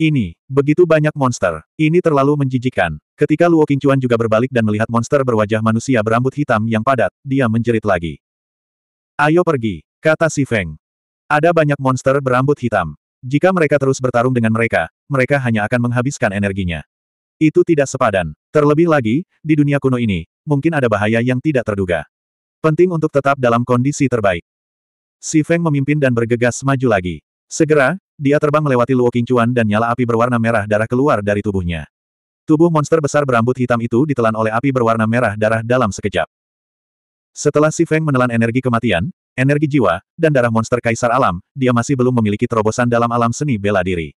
Ini, begitu banyak monster, ini terlalu menjijikan. Ketika Luo Qingchuan juga berbalik dan melihat monster berwajah manusia berambut hitam yang padat, dia menjerit lagi. Ayo pergi, kata si Feng. Ada banyak monster berambut hitam. Jika mereka terus bertarung dengan mereka, mereka hanya akan menghabiskan energinya. Itu tidak sepadan. Terlebih lagi, di dunia kuno ini, mungkin ada bahaya yang tidak terduga. Penting untuk tetap dalam kondisi terbaik. Si Feng memimpin dan bergegas maju lagi. Segera, dia terbang melewati Luo Qingchuan dan nyala api berwarna merah darah keluar dari tubuhnya. Tubuh monster besar berambut hitam itu ditelan oleh api berwarna merah darah dalam sekejap. Setelah Si Feng menelan energi kematian, energi jiwa, dan darah monster kaisar alam, dia masih belum memiliki terobosan dalam alam seni bela diri.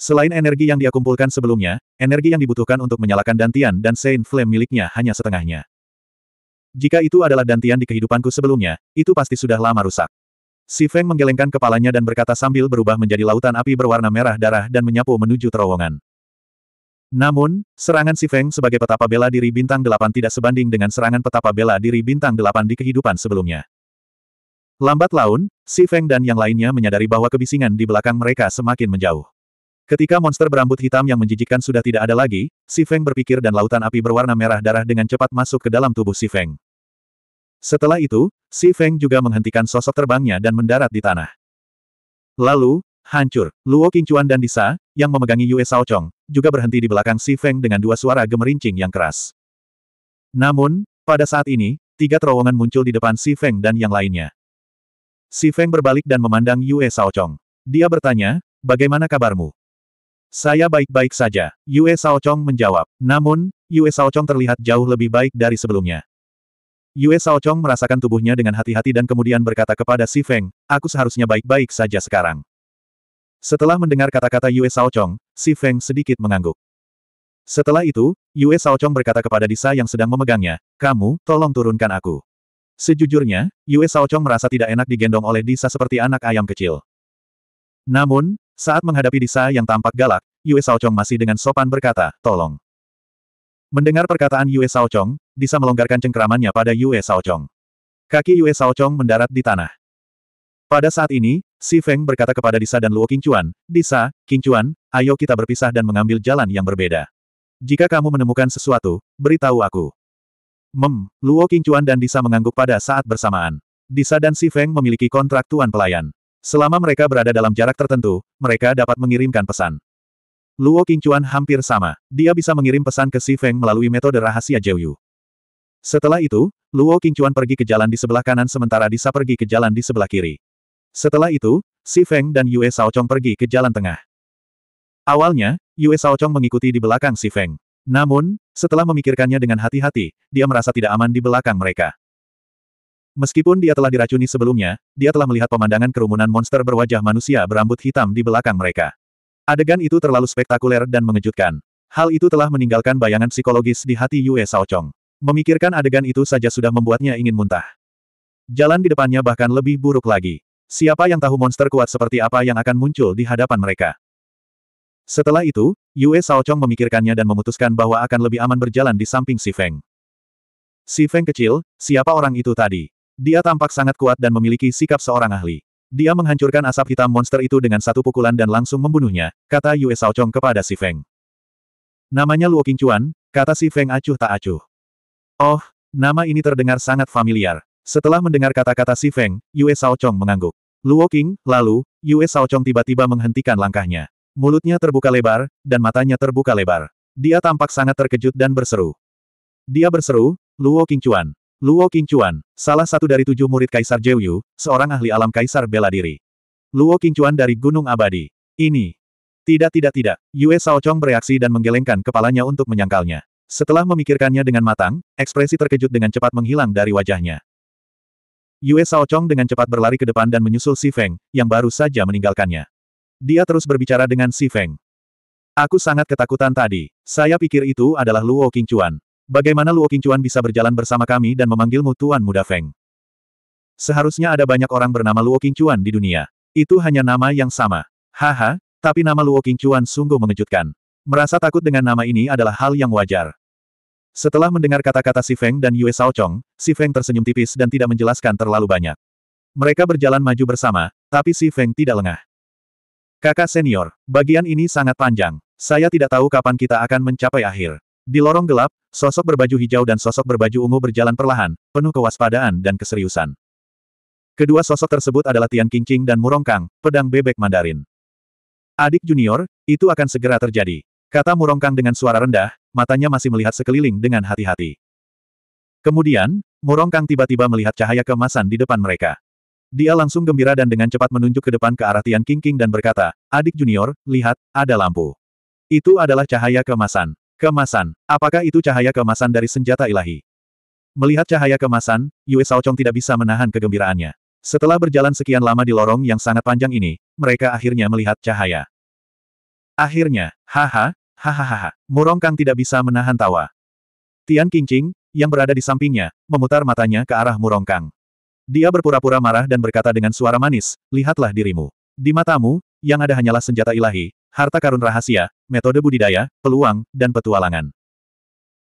Selain energi yang dia kumpulkan sebelumnya, energi yang dibutuhkan untuk menyalakan Dantian dan Saint Flame miliknya hanya setengahnya. Jika itu adalah Dantian di kehidupanku sebelumnya, itu pasti sudah lama rusak. Si Feng menggelengkan kepalanya dan berkata sambil berubah menjadi lautan api berwarna merah darah dan menyapu menuju terowongan. Namun, serangan Si Feng sebagai petapa bela diri bintang delapan tidak sebanding dengan serangan petapa bela diri bintang delapan di kehidupan sebelumnya. Lambat laun, Si Feng dan yang lainnya menyadari bahwa kebisingan di belakang mereka semakin menjauh. Ketika monster berambut hitam yang menjijikkan sudah tidak ada lagi, Si Feng berpikir dan lautan api berwarna merah darah dengan cepat masuk ke dalam tubuh Si Feng. Setelah itu, Si Feng juga menghentikan sosok terbangnya dan mendarat di tanah. Lalu, hancur, Luo Qingchuan dan Disa, yang memegangi Yue Shaochong, juga berhenti di belakang Si Feng dengan dua suara gemerincing yang keras. Namun, pada saat ini, tiga terowongan muncul di depan Si Feng dan yang lainnya. Si Feng berbalik dan memandang Yue Shaochong. Dia bertanya, bagaimana kabarmu? Saya baik-baik saja, Yue Shaochong menjawab. Namun, Yue Shaochong terlihat jauh lebih baik dari sebelumnya. Yue Saochong merasakan tubuhnya dengan hati-hati dan kemudian berkata kepada Si Feng, aku seharusnya baik-baik saja sekarang. Setelah mendengar kata-kata Yue Saochong, Si Feng sedikit mengangguk. Setelah itu, Yue Saochong berkata kepada Disa yang sedang memegangnya, kamu, tolong turunkan aku. Sejujurnya, Yue Saochong merasa tidak enak digendong oleh Disa seperti anak ayam kecil. Namun, saat menghadapi Disa yang tampak galak, Yue Saochong masih dengan sopan berkata, tolong. Mendengar perkataan Yue Saochong, Disa melonggarkan cengkeramannya pada Yue Saochong. Kaki Yue Saochong mendarat di tanah. Pada saat ini, Si Feng berkata kepada Disa dan Luo Qingchuan, Disa, Qingchuan, ayo kita berpisah dan mengambil jalan yang berbeda. Jika kamu menemukan sesuatu, beritahu aku. Mem, Luo Qingchuan dan Disa mengangguk pada saat bersamaan. Disa dan Si Feng memiliki kontrak tuan pelayan. Selama mereka berada dalam jarak tertentu, mereka dapat mengirimkan pesan. Luo Qingchuan hampir sama, dia bisa mengirim pesan ke Si Feng melalui metode rahasia Jiuyu. Setelah itu, Luo Qingchuan pergi ke jalan di sebelah kanan sementara Disa pergi ke jalan di sebelah kiri. Setelah itu, Si Feng dan Yue Shaochong pergi ke jalan tengah. Awalnya, Yue Shaochong mengikuti di belakang Si Feng. Namun, setelah memikirkannya dengan hati-hati, dia merasa tidak aman di belakang mereka. Meskipun dia telah diracuni sebelumnya, dia telah melihat pemandangan kerumunan monster berwajah manusia berambut hitam di belakang mereka. Adegan itu terlalu spektakuler dan mengejutkan. Hal itu telah meninggalkan bayangan psikologis di hati Yue Saochong. Memikirkan adegan itu saja sudah membuatnya ingin muntah. Jalan di depannya bahkan lebih buruk lagi. Siapa yang tahu monster kuat seperti apa yang akan muncul di hadapan mereka? Setelah itu, Yue Saochong memikirkannya dan memutuskan bahwa akan lebih aman berjalan di samping Si Feng. Si Feng kecil, siapa orang itu tadi? Dia tampak sangat kuat dan memiliki sikap seorang ahli. Dia menghancurkan asap hitam monster itu dengan satu pukulan dan langsung membunuhnya, kata Yue Shaochong kepada Si Feng. Namanya Luo Qingchuan, kata Si Feng acuh tak acuh. Oh, nama ini terdengar sangat familiar. Setelah mendengar kata-kata Si Feng, Yue Shaochong mengangguk. Luo King, lalu, Yue Shaochong tiba-tiba menghentikan langkahnya. Mulutnya terbuka lebar, dan matanya terbuka lebar. Dia tampak sangat terkejut dan berseru. Dia berseru, Luo Qingchuan, Luo Qingchuan, salah satu dari tujuh murid Kaisar Jeyu, seorang ahli alam Kaisar bela diri. Luo Qingchuan dari Gunung Abadi. Ini. Tidak tidak tidak, Yue Shaochong bereaksi dan menggelengkan kepalanya untuk menyangkalnya. Setelah memikirkannya dengan matang, ekspresi terkejut dengan cepat menghilang dari wajahnya. Yue Chong dengan cepat berlari ke depan dan menyusul Si Feng, yang baru saja meninggalkannya. Dia terus berbicara dengan Si Feng. Aku sangat ketakutan tadi. Saya pikir itu adalah Luo Qingchuan. Bagaimana Luo Qingchuan bisa berjalan bersama kami dan memanggilmu Tuan Muda Feng? Seharusnya ada banyak orang bernama Luo Qingchuan di dunia. Itu hanya nama yang sama. Haha, tapi nama Luo Qingchuan sungguh mengejutkan. Merasa takut dengan nama ini adalah hal yang wajar. Setelah mendengar kata-kata Si Feng dan Yue Shaochong, Si Feng tersenyum tipis dan tidak menjelaskan terlalu banyak. Mereka berjalan maju bersama, tapi Si Feng tidak lengah. Kakak senior, bagian ini sangat panjang. Saya tidak tahu kapan kita akan mencapai akhir. Di lorong gelap, Sosok berbaju hijau dan sosok berbaju ungu berjalan perlahan, penuh kewaspadaan dan keseriusan. Kedua sosok tersebut adalah Tian Qingqing dan Murongkang, pedang bebek Mandarin. Adik junior, itu akan segera terjadi. Kata Murongkang dengan suara rendah, matanya masih melihat sekeliling dengan hati-hati. Kemudian, Murongkang tiba-tiba melihat cahaya kemasan di depan mereka. Dia langsung gembira dan dengan cepat menunjuk ke depan ke arah Tian Qingqing dan berkata, Adik junior, lihat, ada lampu. Itu adalah cahaya kemasan. Kemasan. Apakah itu cahaya kemasan dari senjata ilahi? Melihat cahaya kemasan, Yue Saochong tidak bisa menahan kegembiraannya. Setelah berjalan sekian lama di lorong yang sangat panjang ini, mereka akhirnya melihat cahaya. Akhirnya, haha, hahaha, Murong Kang tidak bisa menahan tawa. Tian Qingqing, yang berada di sampingnya, memutar matanya ke arah Murong Kang. Dia berpura-pura marah dan berkata dengan suara manis, lihatlah dirimu. Di matamu, yang ada hanyalah senjata ilahi, harta karun rahasia, metode budidaya, peluang, dan petualangan.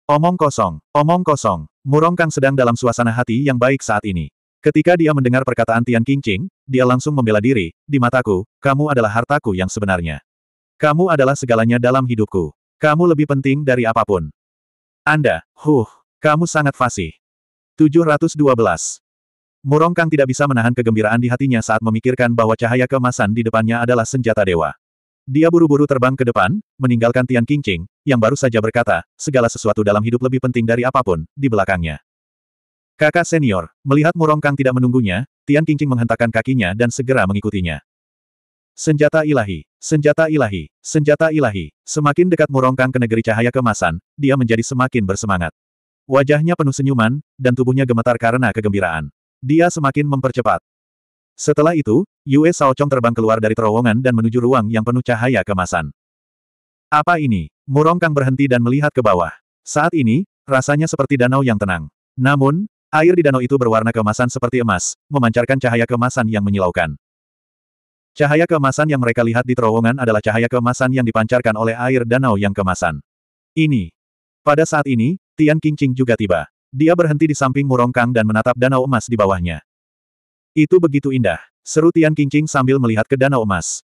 Omong kosong, omong kosong, Murong Kang sedang dalam suasana hati yang baik saat ini. Ketika dia mendengar perkataan Tian Qingqing, dia langsung membela diri, di mataku, kamu adalah hartaku yang sebenarnya. Kamu adalah segalanya dalam hidupku. Kamu lebih penting dari apapun. Anda, huh, kamu sangat fasih. 712. Murong Kang tidak bisa menahan kegembiraan di hatinya saat memikirkan bahwa cahaya kemasan di depannya adalah senjata dewa. Dia buru-buru terbang ke depan, meninggalkan Tian Qingqing, yang baru saja berkata, segala sesuatu dalam hidup lebih penting dari apapun, di belakangnya. Kakak senior, melihat Murong Kang tidak menunggunya, Tian Qingqing menghentakkan kakinya dan segera mengikutinya. Senjata ilahi, senjata ilahi, senjata ilahi, semakin dekat Murong Kang ke negeri cahaya kemasan, dia menjadi semakin bersemangat. Wajahnya penuh senyuman, dan tubuhnya gemetar karena kegembiraan. Dia semakin mempercepat. Setelah itu, Yue Saochong terbang keluar dari terowongan dan menuju ruang yang penuh cahaya kemasan. Apa ini? Murong Kang berhenti dan melihat ke bawah. Saat ini, rasanya seperti danau yang tenang. Namun, air di danau itu berwarna kemasan seperti emas, memancarkan cahaya kemasan yang menyilaukan. Cahaya kemasan yang mereka lihat di terowongan adalah cahaya kemasan yang dipancarkan oleh air danau yang kemasan. Ini. Pada saat ini, Tian Qingqing juga tiba. Dia berhenti di samping Murong Kang dan menatap danau emas di bawahnya. Itu begitu indah, seru Tian Qingqing sambil melihat ke danau emas.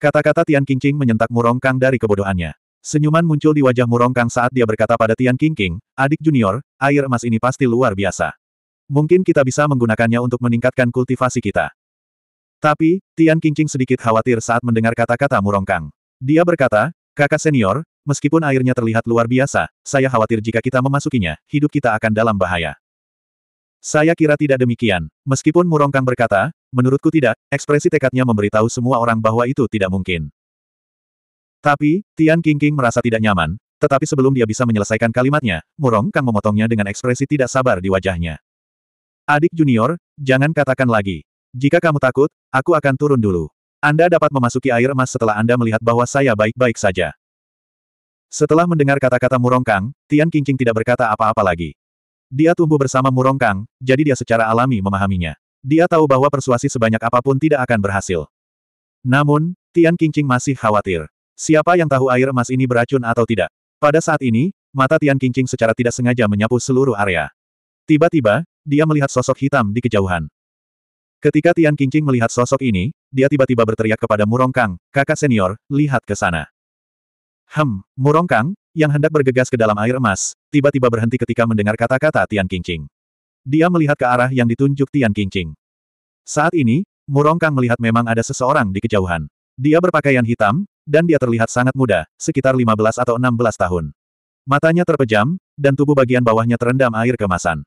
Kata-kata Tian Qingqing menyentak Murong Kang dari kebodohannya. Senyuman muncul di wajah Murong Kang saat dia berkata pada Tian Qingqing, adik junior, air emas ini pasti luar biasa. Mungkin kita bisa menggunakannya untuk meningkatkan kultivasi kita. Tapi, Tian Qingqing sedikit khawatir saat mendengar kata-kata Murong Kang. Dia berkata, kakak senior, meskipun airnya terlihat luar biasa, saya khawatir jika kita memasukinya, hidup kita akan dalam bahaya. Saya kira tidak demikian. Meskipun Murongkang berkata, menurutku tidak, ekspresi tekadnya memberitahu semua orang bahwa itu tidak mungkin. Tapi, Tian Qingqing merasa tidak nyaman, tetapi sebelum dia bisa menyelesaikan kalimatnya, Murong Kang memotongnya dengan ekspresi tidak sabar di wajahnya. Adik junior, jangan katakan lagi. Jika kamu takut, aku akan turun dulu. Anda dapat memasuki air emas setelah Anda melihat bahwa saya baik-baik saja. Setelah mendengar kata-kata Murong Kang, Tian Qingqing tidak berkata apa-apa lagi. Dia tumbuh bersama Murongkang, jadi dia secara alami memahaminya. Dia tahu bahwa persuasi sebanyak apapun tidak akan berhasil. Namun, Tian Qingqing masih khawatir. Siapa yang tahu air emas ini beracun atau tidak? Pada saat ini, mata Tian Qingqing secara tidak sengaja menyapu seluruh area. Tiba-tiba, dia melihat sosok hitam di kejauhan. Ketika Tian Qingqing melihat sosok ini, dia tiba-tiba berteriak kepada Murongkang, kakak senior, lihat ke sana. Hem, Murongkang, yang hendak bergegas ke dalam air emas, tiba-tiba berhenti ketika mendengar kata-kata Tian Qingqing. Dia melihat ke arah yang ditunjuk Tian Qingqing. Saat ini, Murong Kang melihat memang ada seseorang di kejauhan. Dia berpakaian hitam, dan dia terlihat sangat muda, sekitar 15 atau 16 tahun. Matanya terpejam, dan tubuh bagian bawahnya terendam air kemasan.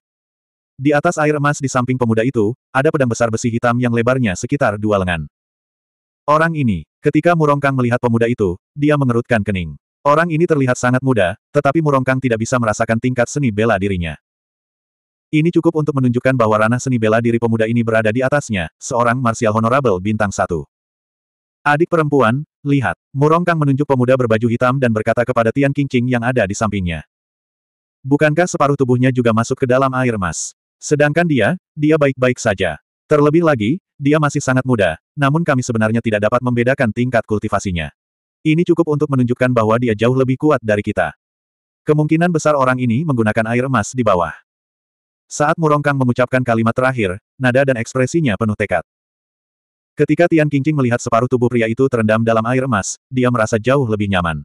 Di atas air emas di samping pemuda itu, ada pedang besar besi hitam yang lebarnya sekitar dua lengan. Orang ini, ketika Murong Kang melihat pemuda itu, dia mengerutkan kening. Orang ini terlihat sangat muda, tetapi Murongkang tidak bisa merasakan tingkat seni bela dirinya. Ini cukup untuk menunjukkan bahwa ranah seni bela diri pemuda ini berada di atasnya, seorang martial honorable bintang satu. Adik perempuan, lihat. Murongkang menunjuk pemuda berbaju hitam dan berkata kepada Tian Qingqing yang ada di sampingnya. Bukankah separuh tubuhnya juga masuk ke dalam air mas? Sedangkan dia, dia baik-baik saja. Terlebih lagi, dia masih sangat muda, namun kami sebenarnya tidak dapat membedakan tingkat kultivasinya. Ini cukup untuk menunjukkan bahwa dia jauh lebih kuat dari kita. Kemungkinan besar orang ini menggunakan air emas di bawah. Saat Murongkang mengucapkan kalimat terakhir, nada dan ekspresinya penuh tekad. Ketika Tian Qingqing melihat separuh tubuh pria itu terendam dalam air emas, dia merasa jauh lebih nyaman.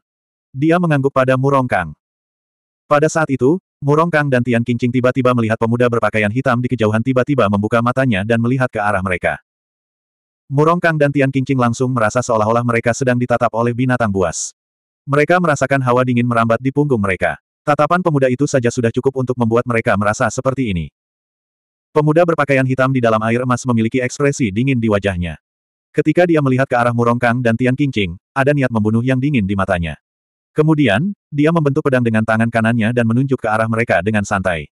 Dia mengangguk pada Murongkang. Pada saat itu, Murongkang dan Tian Qingqing tiba-tiba melihat pemuda berpakaian hitam di kejauhan tiba-tiba membuka matanya dan melihat ke arah mereka. Murong Kang dan Tian Qingqing langsung merasa seolah-olah mereka sedang ditatap oleh binatang buas. Mereka merasakan hawa dingin merambat di punggung mereka. Tatapan pemuda itu saja sudah cukup untuk membuat mereka merasa seperti ini. Pemuda berpakaian hitam di dalam air emas memiliki ekspresi dingin di wajahnya. Ketika dia melihat ke arah Murong Kang dan Tian Qingqing, ada niat membunuh yang dingin di matanya. Kemudian, dia membentuk pedang dengan tangan kanannya dan menunjuk ke arah mereka dengan santai.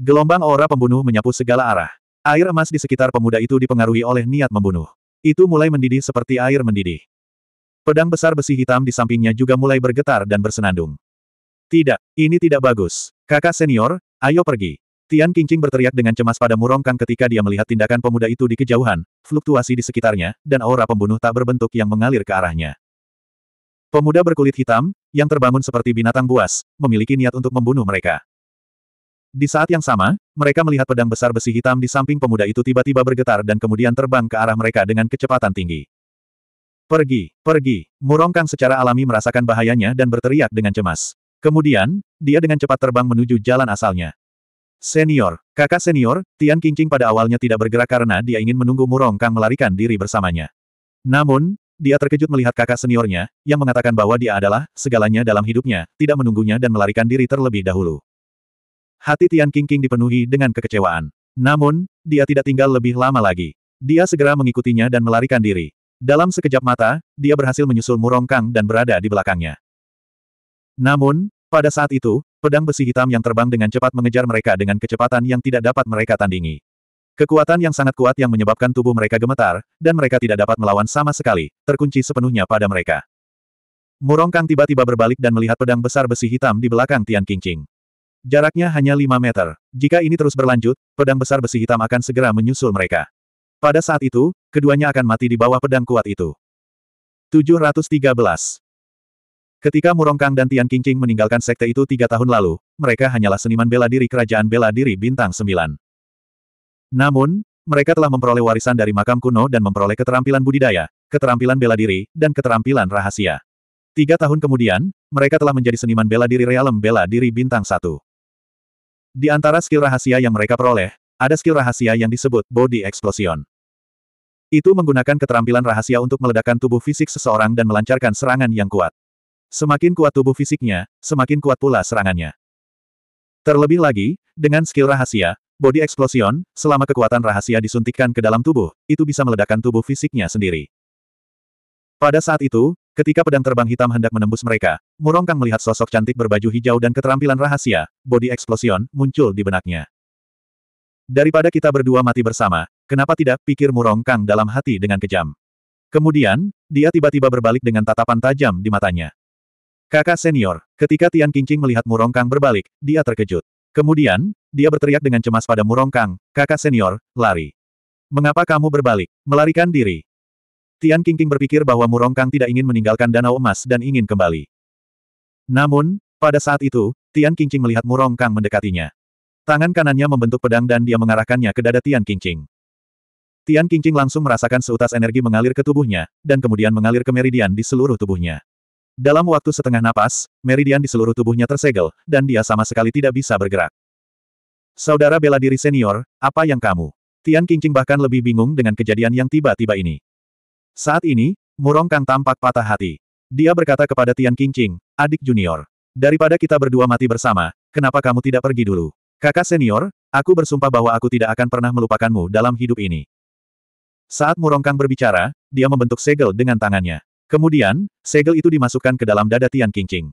Gelombang aura pembunuh menyapu segala arah. Air emas di sekitar pemuda itu dipengaruhi oleh niat membunuh. Itu mulai mendidih seperti air mendidih. Pedang besar besi hitam di sampingnya juga mulai bergetar dan bersenandung. Tidak, ini tidak bagus. Kakak senior, ayo pergi. Tian Qingqing berteriak dengan cemas pada Murong Kang ketika dia melihat tindakan pemuda itu di kejauhan, fluktuasi di sekitarnya, dan aura pembunuh tak berbentuk yang mengalir ke arahnya. Pemuda berkulit hitam, yang terbangun seperti binatang buas, memiliki niat untuk membunuh mereka. Di saat yang sama, mereka melihat pedang besar besi hitam di samping pemuda itu tiba-tiba bergetar dan kemudian terbang ke arah mereka dengan kecepatan tinggi. Pergi, pergi, Murong Kang secara alami merasakan bahayanya dan berteriak dengan cemas. Kemudian, dia dengan cepat terbang menuju jalan asalnya. Senior, kakak senior, Tian Qingqing pada awalnya tidak bergerak karena dia ingin menunggu Murong Kang melarikan diri bersamanya. Namun, dia terkejut melihat kakak seniornya, yang mengatakan bahwa dia adalah segalanya dalam hidupnya, tidak menunggunya dan melarikan diri terlebih dahulu. Hati Tian Qingqing dipenuhi dengan kekecewaan. Namun, dia tidak tinggal lebih lama lagi. Dia segera mengikutinya dan melarikan diri. Dalam sekejap mata, dia berhasil menyusul Murong Kang dan berada di belakangnya. Namun, pada saat itu, pedang besi hitam yang terbang dengan cepat mengejar mereka dengan kecepatan yang tidak dapat mereka tandingi. Kekuatan yang sangat kuat yang menyebabkan tubuh mereka gemetar, dan mereka tidak dapat melawan sama sekali, terkunci sepenuhnya pada mereka. Murong Kang tiba-tiba berbalik dan melihat pedang besar besi hitam di belakang Tian Qingqing. Jaraknya hanya 5 meter. Jika ini terus berlanjut, pedang besar besi hitam akan segera menyusul mereka. Pada saat itu, keduanya akan mati di bawah pedang kuat itu. 713. Ketika Murongkang dan Tian Qingqing meninggalkan sekte itu tiga tahun lalu, mereka hanyalah seniman bela diri kerajaan bela diri bintang 9. Namun, mereka telah memperoleh warisan dari makam kuno dan memperoleh keterampilan budidaya, keterampilan bela diri, dan keterampilan rahasia. Tiga tahun kemudian, mereka telah menjadi seniman bela diri realem bela diri bintang satu. Di antara skill rahasia yang mereka peroleh, ada skill rahasia yang disebut Body Explosion. Itu menggunakan keterampilan rahasia untuk meledakkan tubuh fisik seseorang dan melancarkan serangan yang kuat. Semakin kuat tubuh fisiknya, semakin kuat pula serangannya. Terlebih lagi, dengan skill rahasia, body explosion, selama kekuatan rahasia disuntikkan ke dalam tubuh, itu bisa meledakkan tubuh fisiknya sendiri. Pada saat itu, Ketika pedang terbang hitam hendak menembus mereka, Murongkang melihat sosok cantik berbaju hijau dan keterampilan rahasia, body explosion, muncul di benaknya. Daripada kita berdua mati bersama, kenapa tidak, pikir Murongkang dalam hati dengan kejam. Kemudian, dia tiba-tiba berbalik dengan tatapan tajam di matanya. Kakak senior, ketika Tian Qingqing melihat Murongkang berbalik, dia terkejut. Kemudian, dia berteriak dengan cemas pada Murongkang, kakak senior, lari. Mengapa kamu berbalik? Melarikan diri. Tian Qingqing berpikir bahwa Murong Kang tidak ingin meninggalkan danau emas dan ingin kembali. Namun, pada saat itu, Tian Qingqing melihat Murong Kang mendekatinya. Tangan kanannya membentuk pedang dan dia mengarahkannya ke dada Tian Qingqing. Tian Qingqing langsung merasakan seutas energi mengalir ke tubuhnya, dan kemudian mengalir ke meridian di seluruh tubuhnya. Dalam waktu setengah napas, meridian di seluruh tubuhnya tersegel, dan dia sama sekali tidak bisa bergerak. Saudara bela diri senior, apa yang kamu? Tian Qingqing bahkan lebih bingung dengan kejadian yang tiba-tiba ini. Saat ini, Murong Kang tampak patah hati. Dia berkata kepada Tian Qingqing, adik junior. Daripada kita berdua mati bersama, kenapa kamu tidak pergi dulu? Kakak senior, aku bersumpah bahwa aku tidak akan pernah melupakanmu dalam hidup ini. Saat Murong Kang berbicara, dia membentuk segel dengan tangannya. Kemudian, segel itu dimasukkan ke dalam dada Tian Qingqing.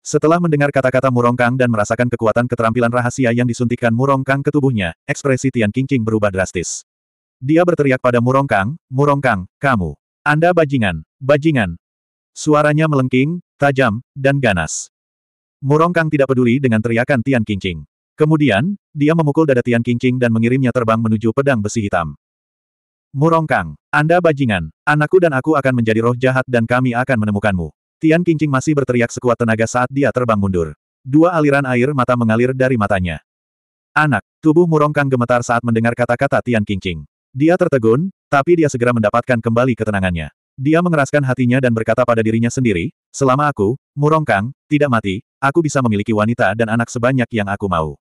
Setelah mendengar kata-kata Murong Kang dan merasakan kekuatan keterampilan rahasia yang disuntikan Murong Kang ke tubuhnya, ekspresi Tian Qingqing berubah drastis. Dia berteriak pada Murongkang, Murongkang, kamu. Anda bajingan, bajingan. Suaranya melengking, tajam, dan ganas. Murongkang tidak peduli dengan teriakan Tian Qingqing. Kemudian, dia memukul dada Tian Qingqing dan mengirimnya terbang menuju pedang besi hitam. Murongkang, Anda bajingan, anakku dan aku akan menjadi roh jahat dan kami akan menemukanmu. Tian Qingqing masih berteriak sekuat tenaga saat dia terbang mundur. Dua aliran air mata mengalir dari matanya. Anak, tubuh Murongkang gemetar saat mendengar kata-kata Tian Qingqing. Dia tertegun, tapi dia segera mendapatkan kembali ketenangannya. Dia mengeraskan hatinya dan berkata pada dirinya sendiri, selama aku, Murongkang, tidak mati, aku bisa memiliki wanita dan anak sebanyak yang aku mau.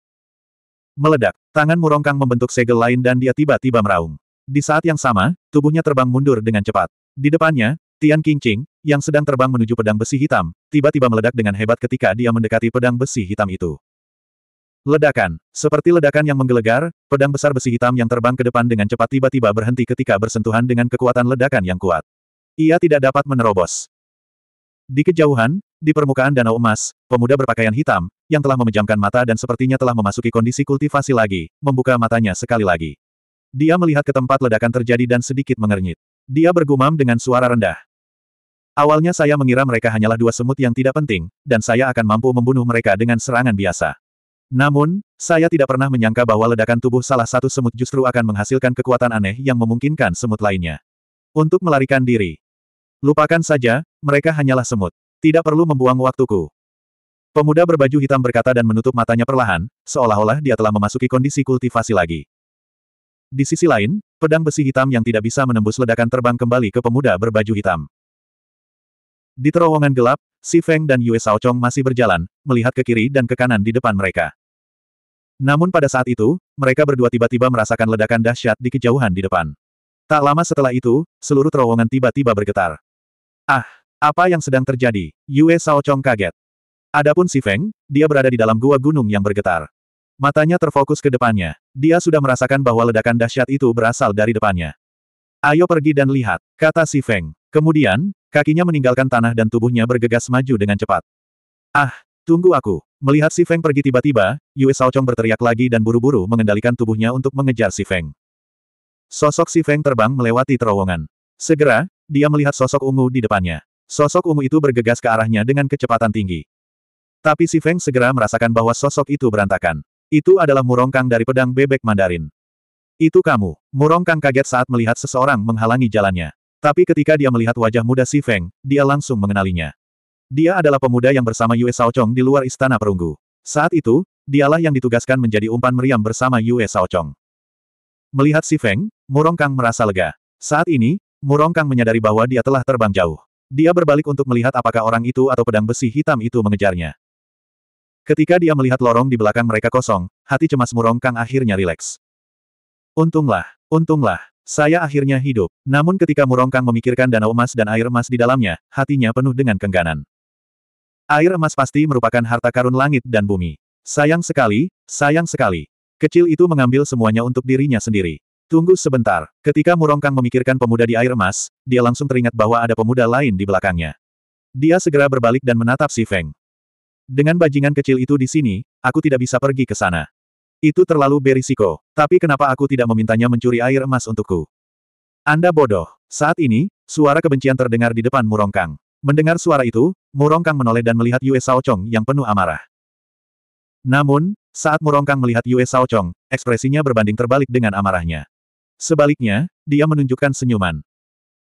Meledak, tangan Murongkang membentuk segel lain dan dia tiba-tiba meraung. Di saat yang sama, tubuhnya terbang mundur dengan cepat. Di depannya, Tian Qingqing, yang sedang terbang menuju pedang besi hitam, tiba-tiba meledak dengan hebat ketika dia mendekati pedang besi hitam itu. Ledakan. Seperti ledakan yang menggelegar, pedang besar besi hitam yang terbang ke depan dengan cepat tiba-tiba berhenti ketika bersentuhan dengan kekuatan ledakan yang kuat. Ia tidak dapat menerobos. Di kejauhan, di permukaan danau emas, pemuda berpakaian hitam, yang telah memejamkan mata dan sepertinya telah memasuki kondisi kultivasi lagi, membuka matanya sekali lagi. Dia melihat ke tempat ledakan terjadi dan sedikit mengernyit. Dia bergumam dengan suara rendah. Awalnya saya mengira mereka hanyalah dua semut yang tidak penting, dan saya akan mampu membunuh mereka dengan serangan biasa. Namun, saya tidak pernah menyangka bahwa ledakan tubuh salah satu semut justru akan menghasilkan kekuatan aneh yang memungkinkan semut lainnya. Untuk melarikan diri. Lupakan saja, mereka hanyalah semut. Tidak perlu membuang waktuku. Pemuda berbaju hitam berkata dan menutup matanya perlahan, seolah-olah dia telah memasuki kondisi kultivasi lagi. Di sisi lain, pedang besi hitam yang tidak bisa menembus ledakan terbang kembali ke pemuda berbaju hitam. Di terowongan gelap, Si Feng dan Yue Saochong masih berjalan, melihat ke kiri dan ke kanan di depan mereka. Namun pada saat itu, mereka berdua tiba-tiba merasakan ledakan dahsyat di kejauhan di depan. Tak lama setelah itu, seluruh terowongan tiba-tiba bergetar. Ah, apa yang sedang terjadi? Yue Shaochong kaget. Adapun si Feng, dia berada di dalam gua gunung yang bergetar. Matanya terfokus ke depannya. Dia sudah merasakan bahwa ledakan dahsyat itu berasal dari depannya. Ayo pergi dan lihat, kata si Feng. Kemudian, kakinya meninggalkan tanah dan tubuhnya bergegas maju dengan cepat. Ah, tunggu aku. Melihat si Feng pergi tiba-tiba, Yue Shaochong berteriak lagi dan buru-buru mengendalikan tubuhnya untuk mengejar si Feng. Sosok si Feng terbang melewati terowongan. Segera, dia melihat sosok ungu di depannya. Sosok ungu itu bergegas ke arahnya dengan kecepatan tinggi. Tapi si Feng segera merasakan bahwa sosok itu berantakan. Itu adalah Murongkang dari pedang bebek Mandarin. Itu kamu. Murongkang kaget saat melihat seseorang menghalangi jalannya. Tapi ketika dia melihat wajah muda si Feng, dia langsung mengenalinya. Dia adalah pemuda yang bersama Yue Shaochong di luar istana perunggu. Saat itu, dialah yang ditugaskan menjadi umpan meriam bersama Yue Shaochong. Melihat si Feng, Murong Kang merasa lega. Saat ini, Murong Kang menyadari bahwa dia telah terbang jauh. Dia berbalik untuk melihat apakah orang itu atau pedang besi hitam itu mengejarnya. Ketika dia melihat lorong di belakang mereka kosong, hati cemas Murong Kang akhirnya rileks. Untunglah, untunglah, saya akhirnya hidup. Namun ketika Murong Kang memikirkan danau emas dan air emas di dalamnya, hatinya penuh dengan kengganan. Air emas pasti merupakan harta karun langit dan bumi. Sayang sekali, sayang sekali. Kecil itu mengambil semuanya untuk dirinya sendiri. Tunggu sebentar. Ketika Murongkang memikirkan pemuda di air emas, dia langsung teringat bahwa ada pemuda lain di belakangnya. Dia segera berbalik dan menatap si Feng. Dengan bajingan kecil itu di sini, aku tidak bisa pergi ke sana. Itu terlalu berisiko, tapi kenapa aku tidak memintanya mencuri air emas untukku? Anda bodoh. Saat ini, suara kebencian terdengar di depan Murongkang. Mendengar suara itu, Murongkang menoleh dan melihat Yue Chong yang penuh amarah. Namun, saat Murongkang melihat Yue Chong, ekspresinya berbanding terbalik dengan amarahnya. Sebaliknya, dia menunjukkan senyuman.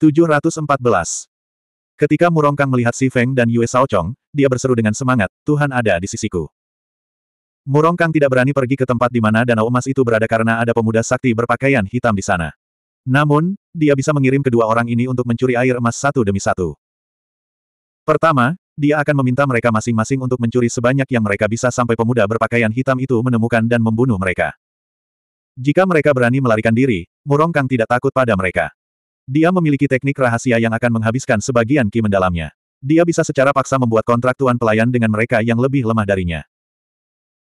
714. Ketika Murongkang melihat Si Feng dan Yue Chong, dia berseru dengan semangat, Tuhan ada di sisiku. Murongkang tidak berani pergi ke tempat di mana danau emas itu berada karena ada pemuda sakti berpakaian hitam di sana. Namun, dia bisa mengirim kedua orang ini untuk mencuri air emas satu demi satu. Pertama, dia akan meminta mereka masing-masing untuk mencuri sebanyak yang mereka bisa sampai pemuda berpakaian hitam itu menemukan dan membunuh mereka. Jika mereka berani melarikan diri, Murong Kang tidak takut pada mereka. Dia memiliki teknik rahasia yang akan menghabiskan sebagian ki mendalamnya. Dia bisa secara paksa membuat kontrak tuan pelayan dengan mereka yang lebih lemah darinya.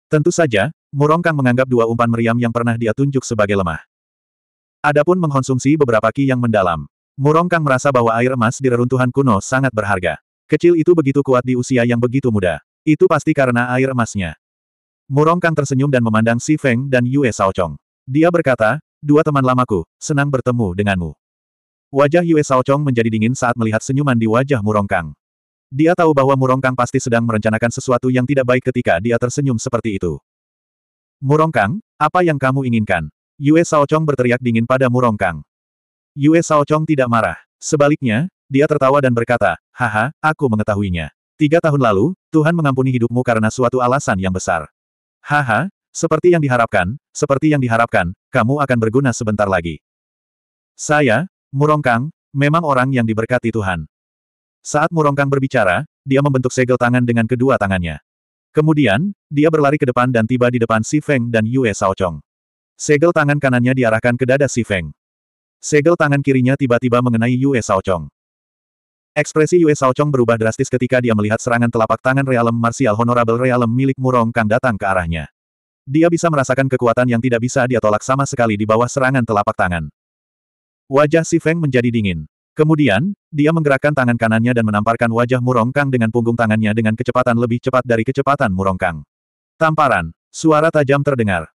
Tentu saja, Murong Kang menganggap dua umpan meriam yang pernah dia tunjuk sebagai lemah. Adapun mengkonsumsi beberapa ki yang mendalam, Murong Kang merasa bahwa air emas di reruntuhan kuno sangat berharga. Kecil itu begitu kuat di usia yang begitu muda. Itu pasti karena air emasnya. Murong Kang tersenyum dan memandang Si Feng dan Yue Saochong. Dia berkata, dua teman lamaku, senang bertemu denganmu. Wajah Yue Saochong menjadi dingin saat melihat senyuman di wajah Murong Kang. Dia tahu bahwa Murong Kang pasti sedang merencanakan sesuatu yang tidak baik ketika dia tersenyum seperti itu. Murong Kang, apa yang kamu inginkan? Yue Saochong berteriak dingin pada Murong Kang. Yue Saochong tidak marah. Sebaliknya, dia tertawa dan berkata, Haha, aku mengetahuinya. Tiga tahun lalu, Tuhan mengampuni hidupmu karena suatu alasan yang besar. Haha, seperti yang diharapkan, seperti yang diharapkan, kamu akan berguna sebentar lagi. Saya, Murongkang, memang orang yang diberkati Tuhan. Saat Murongkang berbicara, dia membentuk segel tangan dengan kedua tangannya. Kemudian, dia berlari ke depan dan tiba di depan Si Feng dan Yue Shaochong. Segel tangan kanannya diarahkan ke dada Si Feng. Segel tangan kirinya tiba-tiba mengenai Yue Shaochong. Ekspresi Yue Chong berubah drastis ketika dia melihat serangan telapak tangan realem Martial honorable realem milik Murong Kang datang ke arahnya. Dia bisa merasakan kekuatan yang tidak bisa dia tolak sama sekali di bawah serangan telapak tangan. Wajah Si Feng menjadi dingin. Kemudian, dia menggerakkan tangan kanannya dan menamparkan wajah Murong Kang dengan punggung tangannya dengan kecepatan lebih cepat dari kecepatan Murong Kang. Tamparan. Suara tajam terdengar.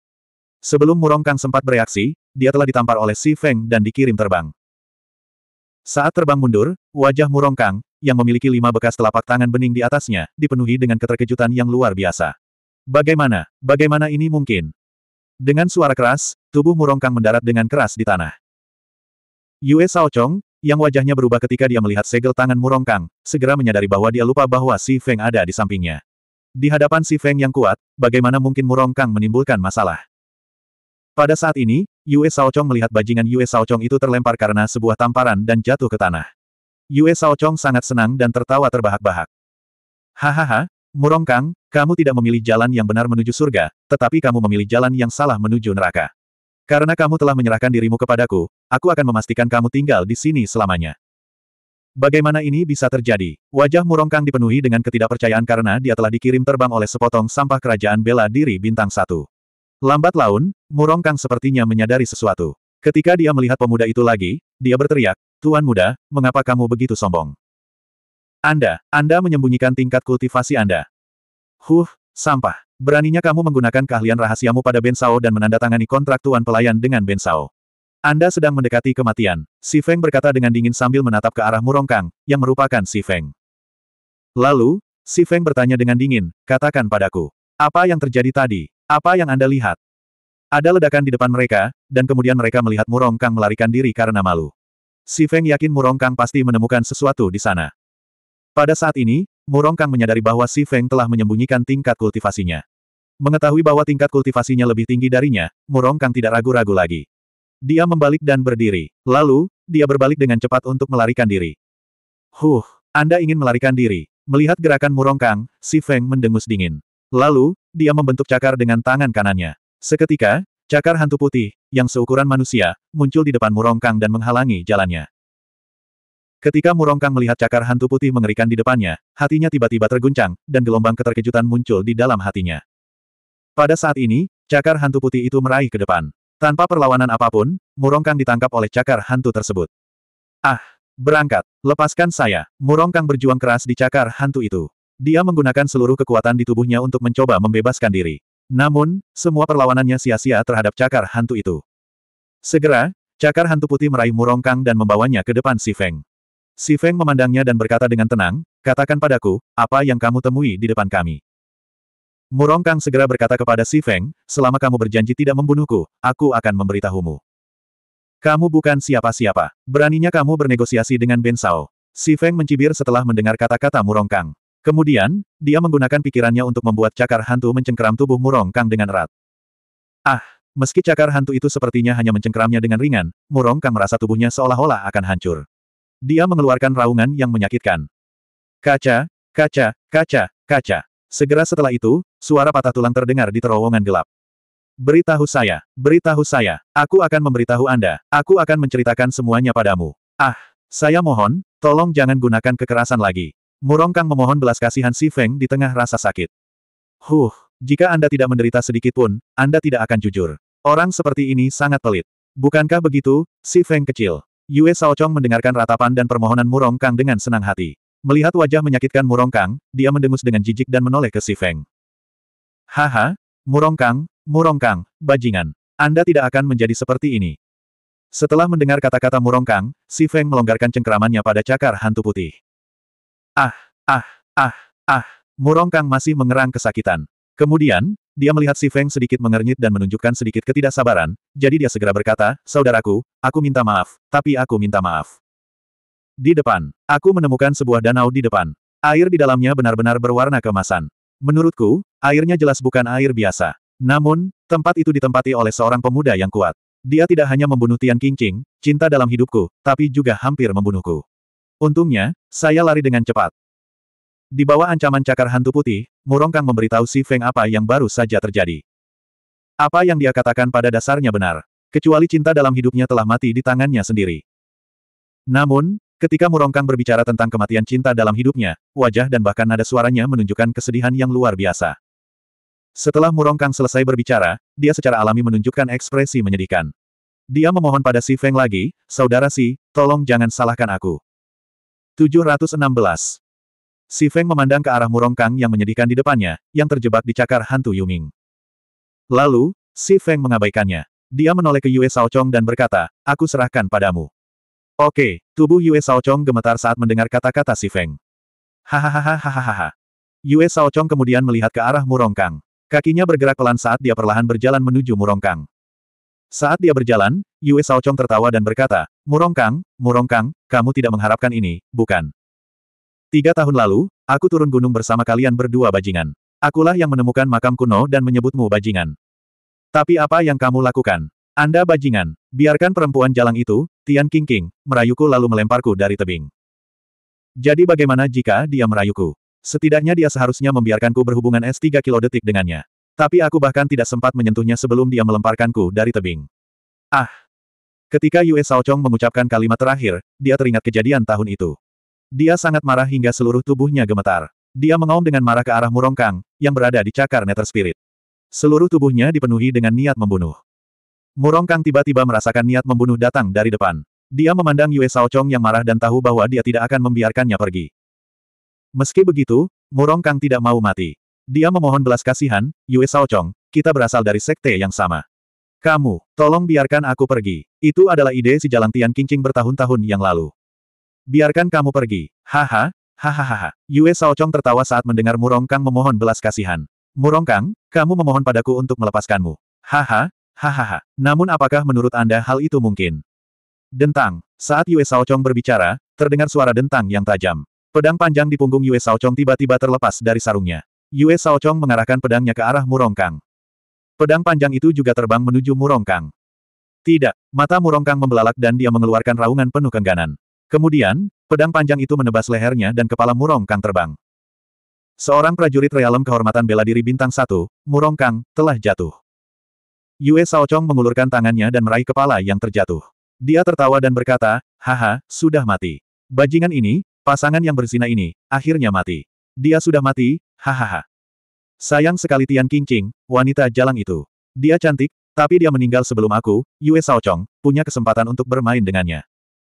Sebelum Murong Kang sempat bereaksi, dia telah ditampar oleh Si Feng dan dikirim terbang. Saat terbang mundur, wajah Murongkang, yang memiliki lima bekas telapak tangan bening di atasnya, dipenuhi dengan keterkejutan yang luar biasa. Bagaimana, bagaimana ini mungkin? Dengan suara keras, tubuh Murongkang mendarat dengan keras di tanah. Yue Saochong, yang wajahnya berubah ketika dia melihat segel tangan Murongkang, segera menyadari bahwa dia lupa bahwa Si Feng ada di sampingnya. Di hadapan Si Feng yang kuat, bagaimana mungkin Murongkang menimbulkan masalah? Pada saat ini, Yue Saochong melihat bajingan Yue Saochong itu terlempar karena sebuah tamparan dan jatuh ke tanah. Yue Saochong sangat senang dan tertawa terbahak-bahak. Hahaha, Murong Kang, kamu tidak memilih jalan yang benar menuju surga, tetapi kamu memilih jalan yang salah menuju neraka. Karena kamu telah menyerahkan dirimu kepadaku, aku akan memastikan kamu tinggal di sini selamanya. Bagaimana ini bisa terjadi? Wajah Murong Kang dipenuhi dengan ketidakpercayaan karena dia telah dikirim terbang oleh sepotong sampah kerajaan bela diri bintang satu. Lambat laun, Murong Kang sepertinya menyadari sesuatu. Ketika dia melihat pemuda itu lagi, dia berteriak, Tuan muda, mengapa kamu begitu sombong? Anda, Anda menyembunyikan tingkat kultivasi Anda. Huh, sampah. Beraninya kamu menggunakan keahlian rahasiamu pada Bensao dan menandatangani kontrak tuan pelayan dengan Bensao. Anda sedang mendekati kematian, Si Feng berkata dengan dingin sambil menatap ke arah Murong Kang, yang merupakan Si Feng. Lalu, Si Feng bertanya dengan dingin, katakan padaku, apa yang terjadi tadi? Apa yang Anda lihat? Ada ledakan di depan mereka, dan kemudian mereka melihat Murong Kang melarikan diri karena malu. Si Feng yakin Murong Kang pasti menemukan sesuatu di sana. Pada saat ini, Murong Kang menyadari bahwa Si Feng telah menyembunyikan tingkat kultivasinya. Mengetahui bahwa tingkat kultivasinya lebih tinggi darinya, Murong Kang tidak ragu-ragu lagi. Dia membalik dan berdiri. Lalu, dia berbalik dengan cepat untuk melarikan diri. Huh, Anda ingin melarikan diri. Melihat gerakan Murong Kang, Si Feng mendengus dingin. Lalu, dia membentuk cakar dengan tangan kanannya. Seketika, cakar hantu putih, yang seukuran manusia, muncul di depan Murongkang dan menghalangi jalannya. Ketika Murongkang melihat cakar hantu putih mengerikan di depannya, hatinya tiba-tiba terguncang, dan gelombang keterkejutan muncul di dalam hatinya. Pada saat ini, cakar hantu putih itu meraih ke depan. Tanpa perlawanan apapun, Murongkang ditangkap oleh cakar hantu tersebut. Ah, berangkat, lepaskan saya. Murongkang berjuang keras di cakar hantu itu. Dia menggunakan seluruh kekuatan di tubuhnya untuk mencoba membebaskan diri. Namun, semua perlawanannya sia-sia terhadap cakar hantu itu. Segera, cakar hantu putih meraih Murongkang dan membawanya ke depan Si Feng. Si Feng memandangnya dan berkata dengan tenang, katakan padaku, apa yang kamu temui di depan kami. Murong Kang segera berkata kepada Si Feng, selama kamu berjanji tidak membunuhku, aku akan memberitahumu. Kamu bukan siapa-siapa. Beraninya kamu bernegosiasi dengan Ben Sao. Si Feng mencibir setelah mendengar kata-kata Murong Kang. Kemudian, dia menggunakan pikirannya untuk membuat cakar hantu mencengkeram tubuh Murong Kang dengan erat. Ah, meski cakar hantu itu sepertinya hanya mencengkeramnya dengan ringan, Murong Kang merasa tubuhnya seolah-olah akan hancur. Dia mengeluarkan raungan yang menyakitkan. Kaca, kaca, kaca, kaca. Segera setelah itu, suara patah tulang terdengar di terowongan gelap. Beritahu saya, beritahu saya, aku akan memberitahu Anda, aku akan menceritakan semuanya padamu. Ah, saya mohon, tolong jangan gunakan kekerasan lagi. Murong Kang memohon belas kasihan Si Feng di tengah rasa sakit. Huh, jika Anda tidak menderita sedikit pun, Anda tidak akan jujur. Orang seperti ini sangat pelit. Bukankah begitu, Si Feng kecil? Yue Shaochong mendengarkan ratapan dan permohonan Murong Kang dengan senang hati. Melihat wajah menyakitkan Murong Kang, dia mendengus dengan jijik dan menoleh ke Si Feng. Haha, Murong Kang, Murong Kang, bajingan. Anda tidak akan menjadi seperti ini. Setelah mendengar kata-kata Murong Kang, Si Feng melonggarkan cengkeramannya pada cakar hantu putih. Ah, ah, ah, ah. Murongkang masih mengerang kesakitan. Kemudian, dia melihat si Feng sedikit mengernyit dan menunjukkan sedikit ketidaksabaran, jadi dia segera berkata, Saudaraku, aku minta maaf, tapi aku minta maaf. Di depan, aku menemukan sebuah danau di depan. Air di dalamnya benar-benar berwarna kemasan. Menurutku, airnya jelas bukan air biasa. Namun, tempat itu ditempati oleh seorang pemuda yang kuat. Dia tidak hanya membunuh Tian Qingqing, cinta dalam hidupku, tapi juga hampir membunuhku. Untungnya, saya lari dengan cepat. Di bawah ancaman cakar hantu putih, Murongkang memberitahu Si Feng apa yang baru saja terjadi. Apa yang dia katakan pada dasarnya benar. Kecuali cinta dalam hidupnya telah mati di tangannya sendiri. Namun, ketika Murongkang berbicara tentang kematian cinta dalam hidupnya, wajah dan bahkan nada suaranya menunjukkan kesedihan yang luar biasa. Setelah Murongkang selesai berbicara, dia secara alami menunjukkan ekspresi menyedihkan. Dia memohon pada Si Feng lagi, Saudara Si, tolong jangan salahkan aku. 716. Si Feng memandang ke arah Murong Kang yang menyedihkan di depannya, yang terjebak di cakar hantu Yuming. Lalu, si Feng mengabaikannya. Dia menoleh ke Yue Saochong dan berkata, aku serahkan padamu. Oke, tubuh Yue Saochong gemetar saat mendengar kata-kata si Feng. Hahaha. Yue Saochong kemudian melihat ke arah Murong Kang. Kakinya bergerak pelan saat dia perlahan berjalan menuju Murong Kang. Saat dia berjalan, Yue Saochong tertawa dan berkata, Murongkang, Murongkang, kamu tidak mengharapkan ini, bukan? Tiga tahun lalu, aku turun gunung bersama kalian berdua bajingan. Akulah yang menemukan makam kuno dan menyebutmu bajingan. Tapi apa yang kamu lakukan? Anda bajingan. Biarkan perempuan jalang itu, Tian King merayuku lalu melemparku dari tebing. Jadi bagaimana jika dia merayuku? Setidaknya dia seharusnya membiarkanku berhubungan S3 detik dengannya. Tapi aku bahkan tidak sempat menyentuhnya sebelum dia melemparkanku dari tebing. Ah! Ketika Yue Saochong mengucapkan kalimat terakhir, dia teringat kejadian tahun itu. Dia sangat marah hingga seluruh tubuhnya gemetar. Dia mengaum dengan marah ke arah Murongkang, yang berada di cakar Nether Spirit. Seluruh tubuhnya dipenuhi dengan niat membunuh. Murongkang tiba-tiba merasakan niat membunuh datang dari depan. Dia memandang Yue Saochong yang marah dan tahu bahwa dia tidak akan membiarkannya pergi. Meski begitu, Murongkang tidak mau mati. Dia memohon belas kasihan, Yue Saochong, kita berasal dari sekte yang sama. Kamu, tolong biarkan aku pergi. Itu adalah ide si Jalang Tian Qingqing bertahun-tahun yang lalu. Biarkan kamu pergi. Haha, hahaha. Yue Saochong tertawa saat mendengar Murong Kang memohon belas kasihan. Murong Kang, kamu memohon padaku untuk melepaskanmu. Haha, hahaha. Namun apakah menurut Anda hal itu mungkin? Dentang. Saat Yue Saochong berbicara, terdengar suara dentang yang tajam. Pedang panjang di punggung Yue Saochong tiba-tiba terlepas dari sarungnya. Yue Saochong mengarahkan pedangnya ke arah Murongkang. Pedang panjang itu juga terbang menuju Murongkang. Tidak, mata Murongkang membelalak dan dia mengeluarkan raungan penuh kengganan. Kemudian, pedang panjang itu menebas lehernya dan kepala Murongkang terbang. Seorang prajurit realem kehormatan bela diri bintang satu, Murongkang, telah jatuh. Yue Saochong mengulurkan tangannya dan meraih kepala yang terjatuh. Dia tertawa dan berkata, Haha, sudah mati. Bajingan ini, pasangan yang berzina ini, akhirnya mati. Dia sudah mati, hahaha. Sayang sekali Tian Qingqing, wanita jalang itu. Dia cantik, tapi dia meninggal sebelum aku, Yue Saochong, punya kesempatan untuk bermain dengannya.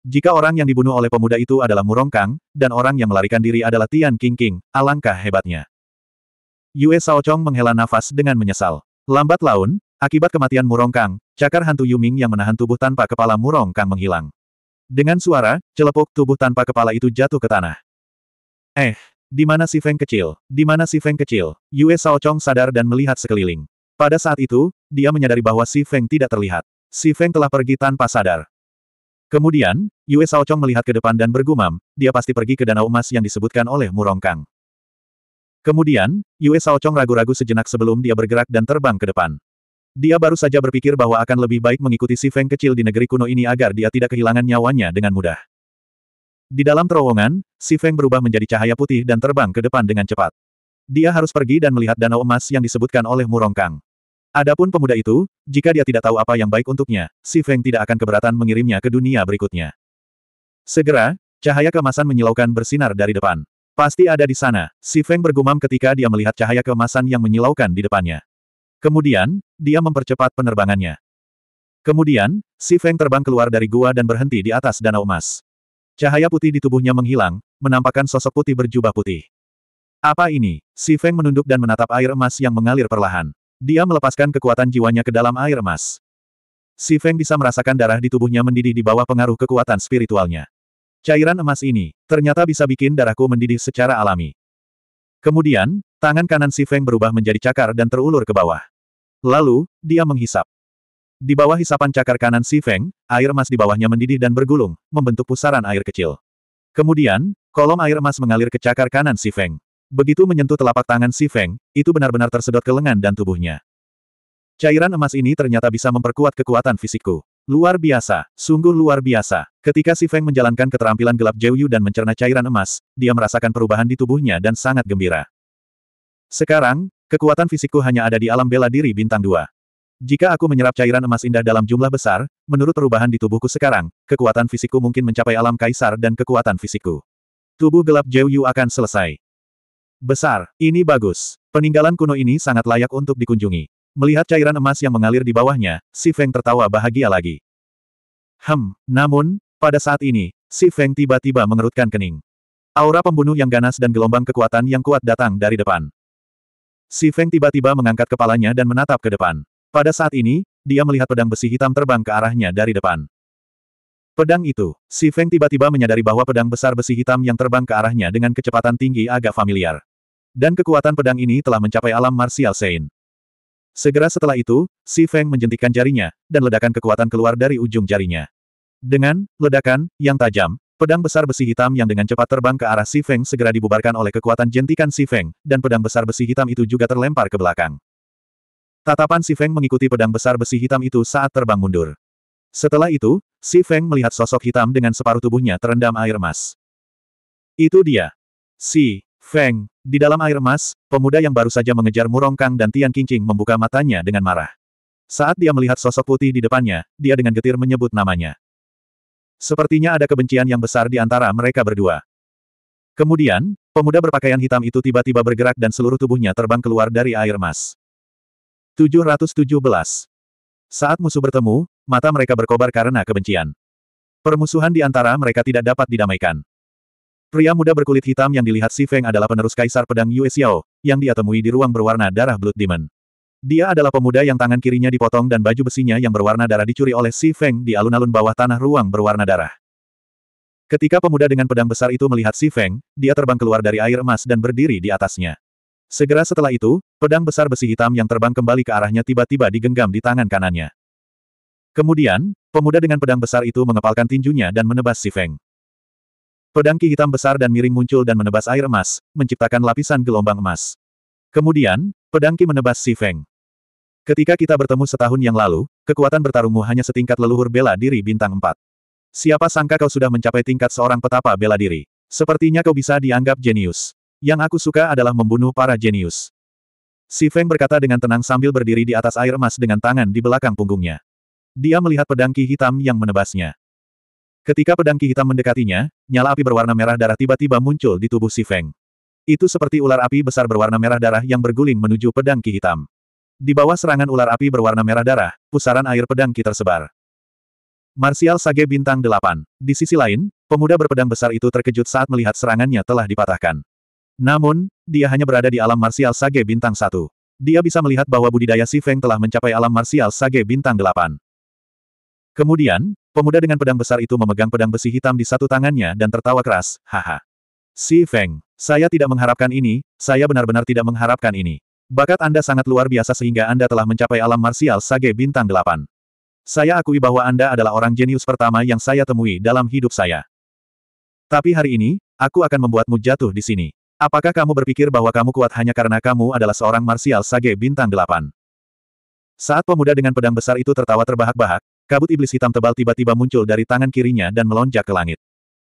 Jika orang yang dibunuh oleh pemuda itu adalah Murong Kang, dan orang yang melarikan diri adalah Tian Qingqing, alangkah hebatnya. Yue Saochong menghela nafas dengan menyesal. Lambat laun, akibat kematian Murong Kang, cakar hantu Yuming yang menahan tubuh tanpa kepala Murong Kang menghilang. Dengan suara, celepuk tubuh tanpa kepala itu jatuh ke tanah. Eh, di mana si Feng kecil? Di mana si Feng kecil? Yue Shaochong sadar dan melihat sekeliling. Pada saat itu, dia menyadari bahwa si Feng tidak terlihat. Si Feng telah pergi tanpa sadar. Kemudian, Yue Shaochong melihat ke depan dan bergumam, dia pasti pergi ke danau emas yang disebutkan oleh Murong Kang. Kemudian, Yue Shaochong ragu-ragu sejenak sebelum dia bergerak dan terbang ke depan. Dia baru saja berpikir bahwa akan lebih baik mengikuti si Feng kecil di negeri kuno ini agar dia tidak kehilangan nyawanya dengan mudah. Di dalam terowongan, Si Feng berubah menjadi cahaya putih dan terbang ke depan dengan cepat. Dia harus pergi dan melihat danau emas yang disebutkan oleh Murong Kang. Adapun pemuda itu, jika dia tidak tahu apa yang baik untuknya, Si Feng tidak akan keberatan mengirimnya ke dunia berikutnya. Segera, cahaya kemasan menyilaukan bersinar dari depan. Pasti ada di sana, Si Feng bergumam ketika dia melihat cahaya kemasan yang menyilaukan di depannya. Kemudian, dia mempercepat penerbangannya. Kemudian, Si Feng terbang keluar dari gua dan berhenti di atas danau emas. Cahaya putih di tubuhnya menghilang, menampakkan sosok putih berjubah putih. Apa ini? Si Feng menunduk dan menatap air emas yang mengalir perlahan. Dia melepaskan kekuatan jiwanya ke dalam air emas. Si Feng bisa merasakan darah di tubuhnya mendidih di bawah pengaruh kekuatan spiritualnya. Cairan emas ini, ternyata bisa bikin darahku mendidih secara alami. Kemudian, tangan kanan Si Feng berubah menjadi cakar dan terulur ke bawah. Lalu, dia menghisap. Di bawah hisapan cakar kanan Si Feng, air emas di bawahnya mendidih dan bergulung, membentuk pusaran air kecil. Kemudian, kolom air emas mengalir ke cakar kanan Si Feng. Begitu menyentuh telapak tangan Si Feng, itu benar-benar tersedot ke lengan dan tubuhnya. Cairan emas ini ternyata bisa memperkuat kekuatan fisikku. Luar biasa, sungguh luar biasa. Ketika Si Feng menjalankan keterampilan gelap Yu dan mencerna cairan emas, dia merasakan perubahan di tubuhnya dan sangat gembira. Sekarang, kekuatan fisikku hanya ada di alam bela diri bintang 2. Jika aku menyerap cairan emas indah dalam jumlah besar, menurut perubahan di tubuhku sekarang, kekuatan fisikku mungkin mencapai alam kaisar dan kekuatan fisikku. Tubuh gelap Jiu Yu akan selesai. Besar, ini bagus. Peninggalan kuno ini sangat layak untuk dikunjungi. Melihat cairan emas yang mengalir di bawahnya, Si Feng tertawa bahagia lagi. Hem, namun, pada saat ini, Si Feng tiba-tiba mengerutkan kening. Aura pembunuh yang ganas dan gelombang kekuatan yang kuat datang dari depan. Si Feng tiba-tiba mengangkat kepalanya dan menatap ke depan. Pada saat ini, dia melihat pedang besi hitam terbang ke arahnya dari depan. Pedang itu, Si Feng tiba-tiba menyadari bahwa pedang besar besi hitam yang terbang ke arahnya dengan kecepatan tinggi agak familiar. Dan kekuatan pedang ini telah mencapai alam martial Sein. Segera setelah itu, Si Feng menjentikan jarinya, dan ledakan kekuatan keluar dari ujung jarinya. Dengan ledakan yang tajam, pedang besar besi hitam yang dengan cepat terbang ke arah Si Feng segera dibubarkan oleh kekuatan jentikan Si Feng, dan pedang besar besi hitam itu juga terlempar ke belakang. Tatapan Si Feng mengikuti pedang besar besi hitam itu saat terbang mundur. Setelah itu, Si Feng melihat sosok hitam dengan separuh tubuhnya terendam air emas. Itu dia. Si Feng. Di dalam air emas, pemuda yang baru saja mengejar Murong Kang dan Tian Qingqing membuka matanya dengan marah. Saat dia melihat sosok putih di depannya, dia dengan getir menyebut namanya. Sepertinya ada kebencian yang besar di antara mereka berdua. Kemudian, pemuda berpakaian hitam itu tiba-tiba bergerak dan seluruh tubuhnya terbang keluar dari air emas. 717. Saat musuh bertemu, mata mereka berkobar karena kebencian. Permusuhan di antara mereka tidak dapat didamaikan. Pria muda berkulit hitam yang dilihat Si Feng adalah penerus kaisar pedang Yue Xiao, yang dia temui di ruang berwarna darah Blood Demon. Dia adalah pemuda yang tangan kirinya dipotong dan baju besinya yang berwarna darah dicuri oleh Si Feng di alun-alun bawah tanah ruang berwarna darah. Ketika pemuda dengan pedang besar itu melihat Si Feng, dia terbang keluar dari air emas dan berdiri di atasnya. Segera setelah itu, pedang besar besi hitam yang terbang kembali ke arahnya tiba-tiba digenggam di tangan kanannya. Kemudian, pemuda dengan pedang besar itu mengepalkan tinjunya dan menebas si Feng. Pedang ki hitam besar dan miring muncul dan menebas air emas, menciptakan lapisan gelombang emas. Kemudian, pedang ki menebas si Feng. Ketika kita bertemu setahun yang lalu, kekuatan bertarungmu hanya setingkat leluhur bela diri bintang 4. Siapa sangka kau sudah mencapai tingkat seorang petapa bela diri. Sepertinya kau bisa dianggap jenius. Yang aku suka adalah membunuh para jenius. Si Feng berkata dengan tenang sambil berdiri di atas air emas dengan tangan di belakang punggungnya. Dia melihat pedang ki hitam yang menebasnya. Ketika pedang ki hitam mendekatinya, nyala api berwarna merah darah tiba-tiba muncul di tubuh si Feng. Itu seperti ular api besar berwarna merah darah yang berguling menuju pedang ki hitam. Di bawah serangan ular api berwarna merah darah, pusaran air pedang ki tersebar. Marsial Sage Bintang 8. Di sisi lain, pemuda berpedang besar itu terkejut saat melihat serangannya telah dipatahkan. Namun, dia hanya berada di alam marsial Sage Bintang 1. Dia bisa melihat bahwa budidaya Si Feng telah mencapai alam marsial Sage Bintang 8. Kemudian, pemuda dengan pedang besar itu memegang pedang besi hitam di satu tangannya dan tertawa keras, haha. Si Feng, saya tidak mengharapkan ini, saya benar-benar tidak mengharapkan ini. Bakat Anda sangat luar biasa sehingga Anda telah mencapai alam marsial Sage Bintang 8. Saya akui bahwa Anda adalah orang jenius pertama yang saya temui dalam hidup saya. Tapi hari ini, aku akan membuatmu jatuh di sini. Apakah kamu berpikir bahwa kamu kuat hanya karena kamu adalah seorang martial sage bintang delapan? Saat pemuda dengan pedang besar itu tertawa terbahak-bahak, kabut iblis hitam tebal tiba-tiba muncul dari tangan kirinya dan melonjak ke langit.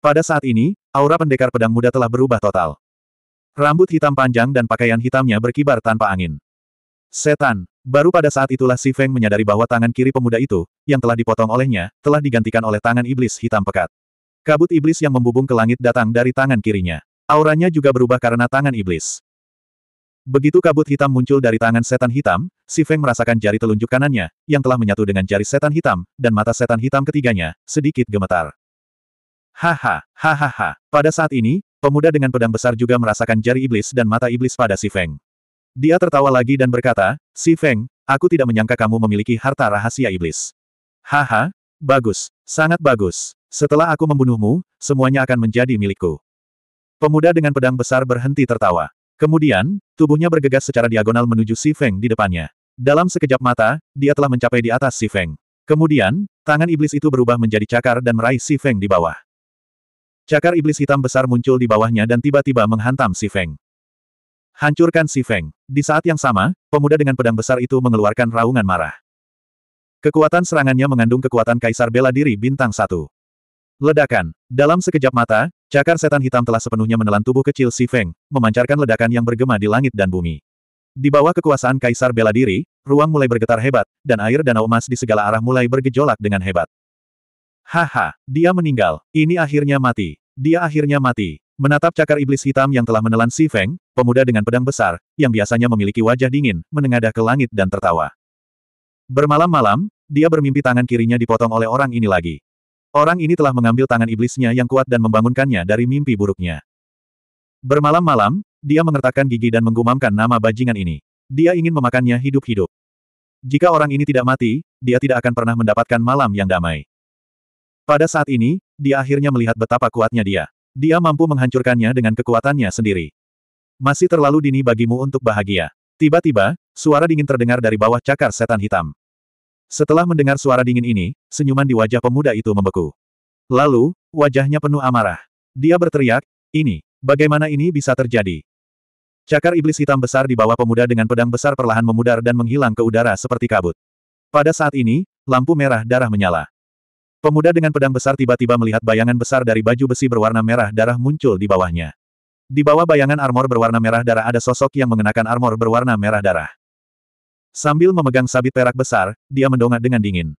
Pada saat ini, aura pendekar pedang muda telah berubah total. Rambut hitam panjang dan pakaian hitamnya berkibar tanpa angin. Setan, baru pada saat itulah Si Feng menyadari bahwa tangan kiri pemuda itu, yang telah dipotong olehnya, telah digantikan oleh tangan iblis hitam pekat. Kabut iblis yang membubung ke langit datang dari tangan kirinya. Auranya juga berubah karena tangan iblis. Begitu kabut hitam muncul dari tangan setan hitam, Si Feng merasakan jari telunjuk kanannya, yang telah menyatu dengan jari setan hitam, dan mata setan hitam ketiganya, sedikit gemetar. Haha, hahaha. Pada saat ini, pemuda dengan pedang besar juga merasakan jari iblis dan mata iblis pada Si Feng. Dia tertawa lagi dan berkata, Si Feng, aku tidak menyangka kamu memiliki harta rahasia iblis. Haha, bagus, sangat bagus. Setelah aku membunuhmu, semuanya akan menjadi milikku. Pemuda dengan pedang besar berhenti tertawa. Kemudian, tubuhnya bergegas secara diagonal menuju Si Feng di depannya. Dalam sekejap mata, dia telah mencapai di atas Si Feng. Kemudian, tangan iblis itu berubah menjadi cakar dan meraih Si Feng di bawah. Cakar iblis hitam besar muncul di bawahnya dan tiba-tiba menghantam Si Feng. Hancurkan Si Feng. Di saat yang sama, pemuda dengan pedang besar itu mengeluarkan raungan marah. Kekuatan serangannya mengandung kekuatan Kaisar Bela Diri Bintang Satu. Ledakan. Dalam sekejap mata, Cakar setan hitam telah sepenuhnya menelan tubuh kecil Si Feng, memancarkan ledakan yang bergema di langit dan bumi. Di bawah kekuasaan Kaisar Bela Diri, ruang mulai bergetar hebat, dan air danau emas di segala arah mulai bergejolak dengan hebat. Haha, dia meninggal, ini akhirnya mati. Dia akhirnya mati. Menatap cakar iblis hitam yang telah menelan Si Feng, pemuda dengan pedang besar, yang biasanya memiliki wajah dingin, menengadah ke langit dan tertawa. Bermalam-malam, dia bermimpi tangan kirinya dipotong oleh orang ini lagi. Orang ini telah mengambil tangan iblisnya yang kuat dan membangunkannya dari mimpi buruknya. Bermalam-malam, dia mengertakkan gigi dan menggumamkan nama bajingan ini. Dia ingin memakannya hidup-hidup. Jika orang ini tidak mati, dia tidak akan pernah mendapatkan malam yang damai. Pada saat ini, dia akhirnya melihat betapa kuatnya dia. Dia mampu menghancurkannya dengan kekuatannya sendiri. Masih terlalu dini bagimu untuk bahagia. Tiba-tiba, suara dingin terdengar dari bawah cakar setan hitam. Setelah mendengar suara dingin ini, senyuman di wajah pemuda itu membeku. Lalu, wajahnya penuh amarah. Dia berteriak, ini, bagaimana ini bisa terjadi? Cakar iblis hitam besar di bawah pemuda dengan pedang besar perlahan memudar dan menghilang ke udara seperti kabut. Pada saat ini, lampu merah darah menyala. Pemuda dengan pedang besar tiba-tiba melihat bayangan besar dari baju besi berwarna merah darah muncul di bawahnya. Di bawah bayangan armor berwarna merah darah ada sosok yang mengenakan armor berwarna merah darah. Sambil memegang sabit perak besar, dia mendongak dengan dingin.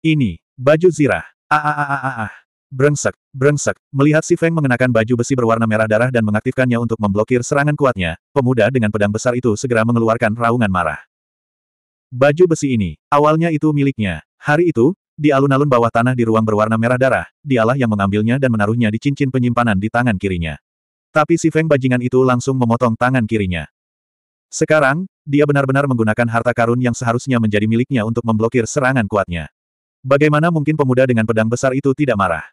Ini, baju zirah. Ah ah ah ah ah. Brengsek, brengsek, melihat si Feng mengenakan baju besi berwarna merah darah dan mengaktifkannya untuk memblokir serangan kuatnya, pemuda dengan pedang besar itu segera mengeluarkan raungan marah. Baju besi ini, awalnya itu miliknya. Hari itu, di alun-alun bawah tanah di ruang berwarna merah darah, dialah yang mengambilnya dan menaruhnya di cincin penyimpanan di tangan kirinya. Tapi si Feng bajingan itu langsung memotong tangan kirinya. Sekarang, dia benar-benar menggunakan harta karun yang seharusnya menjadi miliknya untuk memblokir serangan kuatnya. Bagaimana mungkin pemuda dengan pedang besar itu tidak marah?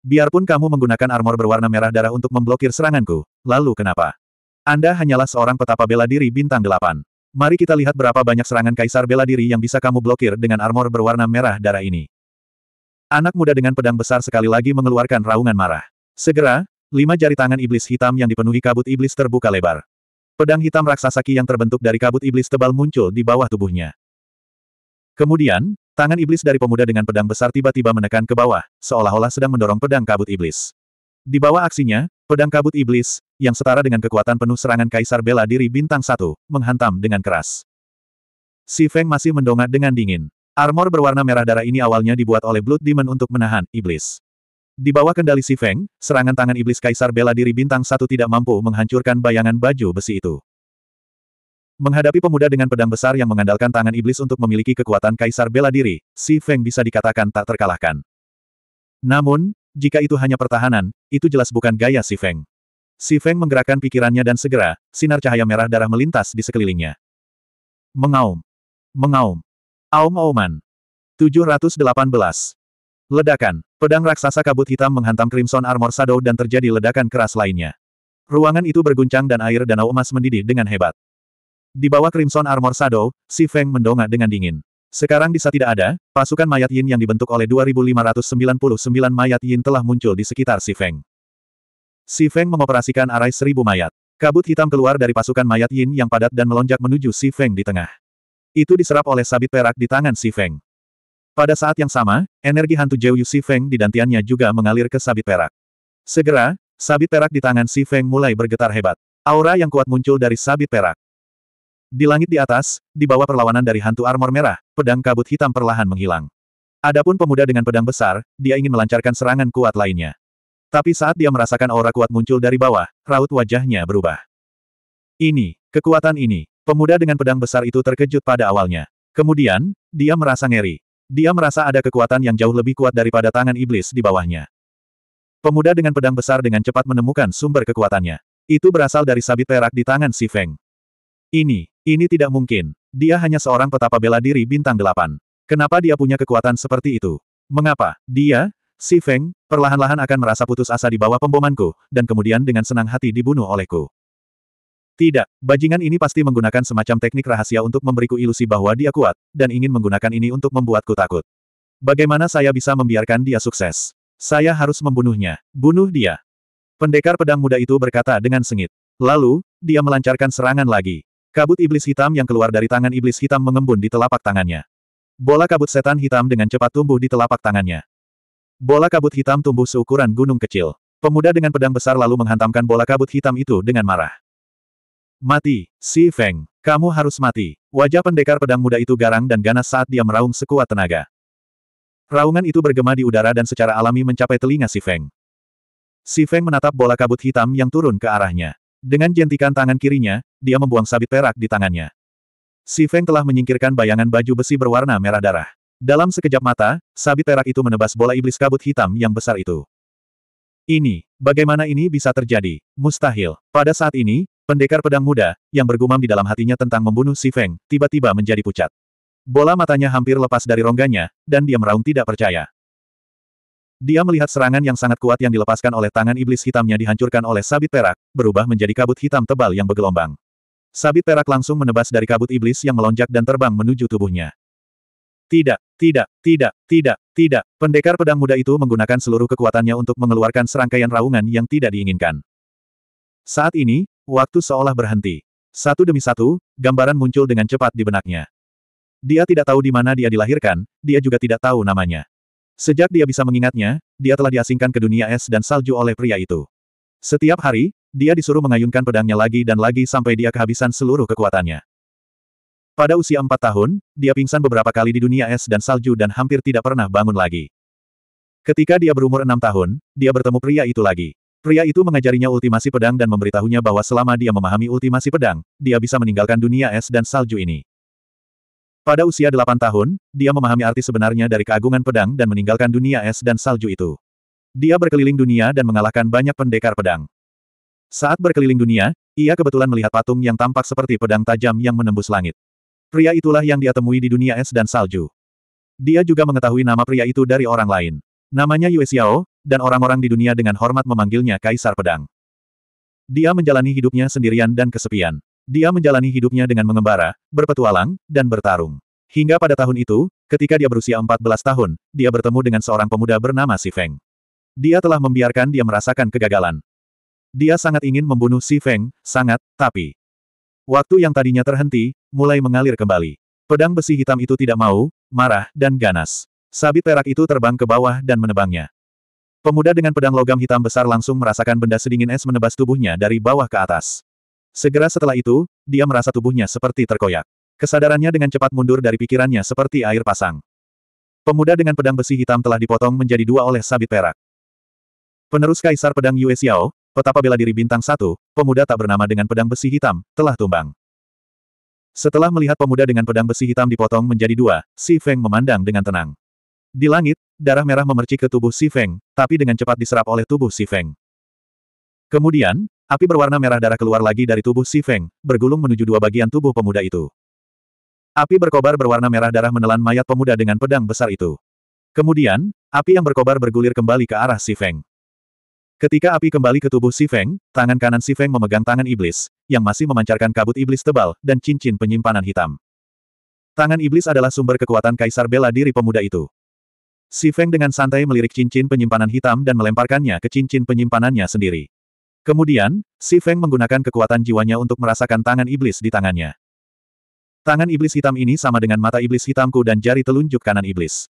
Biarpun kamu menggunakan armor berwarna merah darah untuk memblokir seranganku, lalu kenapa? Anda hanyalah seorang petapa bela diri bintang delapan. Mari kita lihat berapa banyak serangan kaisar bela diri yang bisa kamu blokir dengan armor berwarna merah darah ini. Anak muda dengan pedang besar sekali lagi mengeluarkan raungan marah. Segera, lima jari tangan iblis hitam yang dipenuhi kabut iblis terbuka lebar. Pedang hitam raksasa Ki yang terbentuk dari kabut iblis tebal muncul di bawah tubuhnya. Kemudian, tangan iblis dari pemuda dengan pedang besar tiba-tiba menekan ke bawah, seolah-olah sedang mendorong pedang kabut iblis. Di bawah aksinya, pedang kabut iblis, yang setara dengan kekuatan penuh serangan Kaisar Bela Diri Bintang Satu menghantam dengan keras. Si Feng masih mendongak dengan dingin. Armor berwarna merah darah ini awalnya dibuat oleh Blood Demon untuk menahan iblis. Di bawah kendali Si Feng, serangan tangan iblis kaisar bela diri bintang satu tidak mampu menghancurkan bayangan baju besi itu. Menghadapi pemuda dengan pedang besar yang mengandalkan tangan iblis untuk memiliki kekuatan kaisar bela diri, Si Feng bisa dikatakan tak terkalahkan. Namun, jika itu hanya pertahanan, itu jelas bukan gaya Si Feng. Si Feng menggerakkan pikirannya dan segera, sinar cahaya merah darah melintas di sekelilingnya. Mengaum. Mengaum. Aum-auman. 718. Ledakan. Pedang raksasa kabut hitam menghantam Crimson Armor Shadow dan terjadi ledakan keras lainnya. Ruangan itu berguncang dan air danau emas mendidih dengan hebat. Di bawah Crimson Armor Shadow, Si Feng mendongak dengan dingin. Sekarang di saat tidak ada, pasukan mayat Yin yang dibentuk oleh 2599 mayat Yin telah muncul di sekitar Si Feng. Si Feng mengoperasikan arai seribu mayat. Kabut hitam keluar dari pasukan mayat Yin yang padat dan melonjak menuju Si Feng di tengah. Itu diserap oleh sabit perak di tangan Si Feng. Pada saat yang sama, energi hantu Zhou Yu Feng di dantiannya juga mengalir ke sabit perak. Segera, sabit perak di tangan Si Feng mulai bergetar hebat. Aura yang kuat muncul dari sabit perak. Di langit di atas, di bawah perlawanan dari hantu armor merah, pedang kabut hitam perlahan menghilang. Adapun pemuda dengan pedang besar, dia ingin melancarkan serangan kuat lainnya. Tapi saat dia merasakan aura kuat muncul dari bawah, raut wajahnya berubah. Ini, kekuatan ini, pemuda dengan pedang besar itu terkejut pada awalnya. Kemudian, dia merasa ngeri. Dia merasa ada kekuatan yang jauh lebih kuat daripada tangan iblis di bawahnya. Pemuda dengan pedang besar dengan cepat menemukan sumber kekuatannya. Itu berasal dari sabit perak di tangan si Feng. Ini, ini tidak mungkin. Dia hanya seorang petapa bela diri bintang delapan. Kenapa dia punya kekuatan seperti itu? Mengapa? Dia, si Feng, perlahan-lahan akan merasa putus asa di bawah pembomanku, dan kemudian dengan senang hati dibunuh olehku. Tidak, bajingan ini pasti menggunakan semacam teknik rahasia untuk memberiku ilusi bahwa dia kuat, dan ingin menggunakan ini untuk membuatku takut. Bagaimana saya bisa membiarkan dia sukses? Saya harus membunuhnya. Bunuh dia. Pendekar pedang muda itu berkata dengan sengit. Lalu, dia melancarkan serangan lagi. Kabut iblis hitam yang keluar dari tangan iblis hitam mengembun di telapak tangannya. Bola kabut setan hitam dengan cepat tumbuh di telapak tangannya. Bola kabut hitam tumbuh seukuran gunung kecil. Pemuda dengan pedang besar lalu menghantamkan bola kabut hitam itu dengan marah. Mati, Si Feng, kamu harus mati. Wajah pendekar pedang muda itu garang dan ganas saat dia meraung sekuat tenaga. Raungan itu bergema di udara dan secara alami mencapai telinga Si Feng. Si Feng menatap bola kabut hitam yang turun ke arahnya. Dengan jentikan tangan kirinya, dia membuang sabit perak di tangannya. Si Feng telah menyingkirkan bayangan baju besi berwarna merah darah. Dalam sekejap mata, sabit perak itu menebas bola iblis kabut hitam yang besar itu. Ini, bagaimana ini bisa terjadi? Mustahil. Pada saat ini, Pendekar pedang muda, yang bergumam di dalam hatinya tentang membunuh si Feng, tiba-tiba menjadi pucat. Bola matanya hampir lepas dari rongganya, dan dia meraung tidak percaya. Dia melihat serangan yang sangat kuat yang dilepaskan oleh tangan iblis hitamnya dihancurkan oleh sabit perak, berubah menjadi kabut hitam tebal yang bergelombang. Sabit perak langsung menebas dari kabut iblis yang melonjak dan terbang menuju tubuhnya. Tidak, tidak, tidak, tidak, tidak, pendekar pedang muda itu menggunakan seluruh kekuatannya untuk mengeluarkan serangkaian raungan yang tidak diinginkan. Saat ini, Waktu seolah berhenti. Satu demi satu, gambaran muncul dengan cepat di benaknya. Dia tidak tahu di mana dia dilahirkan, dia juga tidak tahu namanya. Sejak dia bisa mengingatnya, dia telah diasingkan ke dunia es dan salju oleh pria itu. Setiap hari, dia disuruh mengayunkan pedangnya lagi dan lagi sampai dia kehabisan seluruh kekuatannya. Pada usia empat tahun, dia pingsan beberapa kali di dunia es dan salju dan hampir tidak pernah bangun lagi. Ketika dia berumur enam tahun, dia bertemu pria itu lagi. Pria itu mengajarinya ultimasi pedang dan memberitahunya bahwa selama dia memahami ultimasi pedang, dia bisa meninggalkan dunia es dan salju ini. Pada usia delapan tahun, dia memahami arti sebenarnya dari keagungan pedang dan meninggalkan dunia es dan salju itu. Dia berkeliling dunia dan mengalahkan banyak pendekar pedang. Saat berkeliling dunia, ia kebetulan melihat patung yang tampak seperti pedang tajam yang menembus langit. Pria itulah yang dia temui di dunia es dan salju. Dia juga mengetahui nama pria itu dari orang lain. Namanya Yue Xiao, dan orang-orang di dunia dengan hormat memanggilnya Kaisar Pedang. Dia menjalani hidupnya sendirian dan kesepian. Dia menjalani hidupnya dengan mengembara, berpetualang, dan bertarung. Hingga pada tahun itu, ketika dia berusia 14 tahun, dia bertemu dengan seorang pemuda bernama Si Feng. Dia telah membiarkan dia merasakan kegagalan. Dia sangat ingin membunuh Si Feng, sangat, tapi... Waktu yang tadinya terhenti, mulai mengalir kembali. Pedang besi hitam itu tidak mau, marah, dan ganas. Sabit perak itu terbang ke bawah dan menebangnya. Pemuda dengan pedang logam hitam besar langsung merasakan benda sedingin es menebas tubuhnya dari bawah ke atas. Segera setelah itu, dia merasa tubuhnya seperti terkoyak. Kesadarannya dengan cepat mundur dari pikirannya seperti air pasang. Pemuda dengan pedang besi hitam telah dipotong menjadi dua oleh sabit perak. Penerus Kaisar Pedang Yue Xiao, petapa bela diri bintang satu, pemuda tak bernama dengan pedang besi hitam, telah tumbang. Setelah melihat pemuda dengan pedang besi hitam dipotong menjadi dua, Si Feng memandang dengan tenang. Di langit, darah merah memercik ke tubuh Si Feng, tapi dengan cepat diserap oleh tubuh Si Feng. Kemudian, api berwarna merah darah keluar lagi dari tubuh Si Feng, bergulung menuju dua bagian tubuh pemuda itu. Api berkobar berwarna merah darah menelan mayat pemuda dengan pedang besar itu. Kemudian, api yang berkobar bergulir kembali ke arah Si Feng. Ketika api kembali ke tubuh Si Feng, tangan kanan Si Feng memegang tangan iblis, yang masih memancarkan kabut iblis tebal dan cincin penyimpanan hitam. Tangan iblis adalah sumber kekuatan kaisar bela diri pemuda itu. Si Feng dengan santai melirik cincin penyimpanan hitam dan melemparkannya ke cincin penyimpanannya sendiri. Kemudian, Si Feng menggunakan kekuatan jiwanya untuk merasakan tangan iblis di tangannya. Tangan iblis hitam ini sama dengan mata iblis hitamku dan jari telunjuk kanan iblis.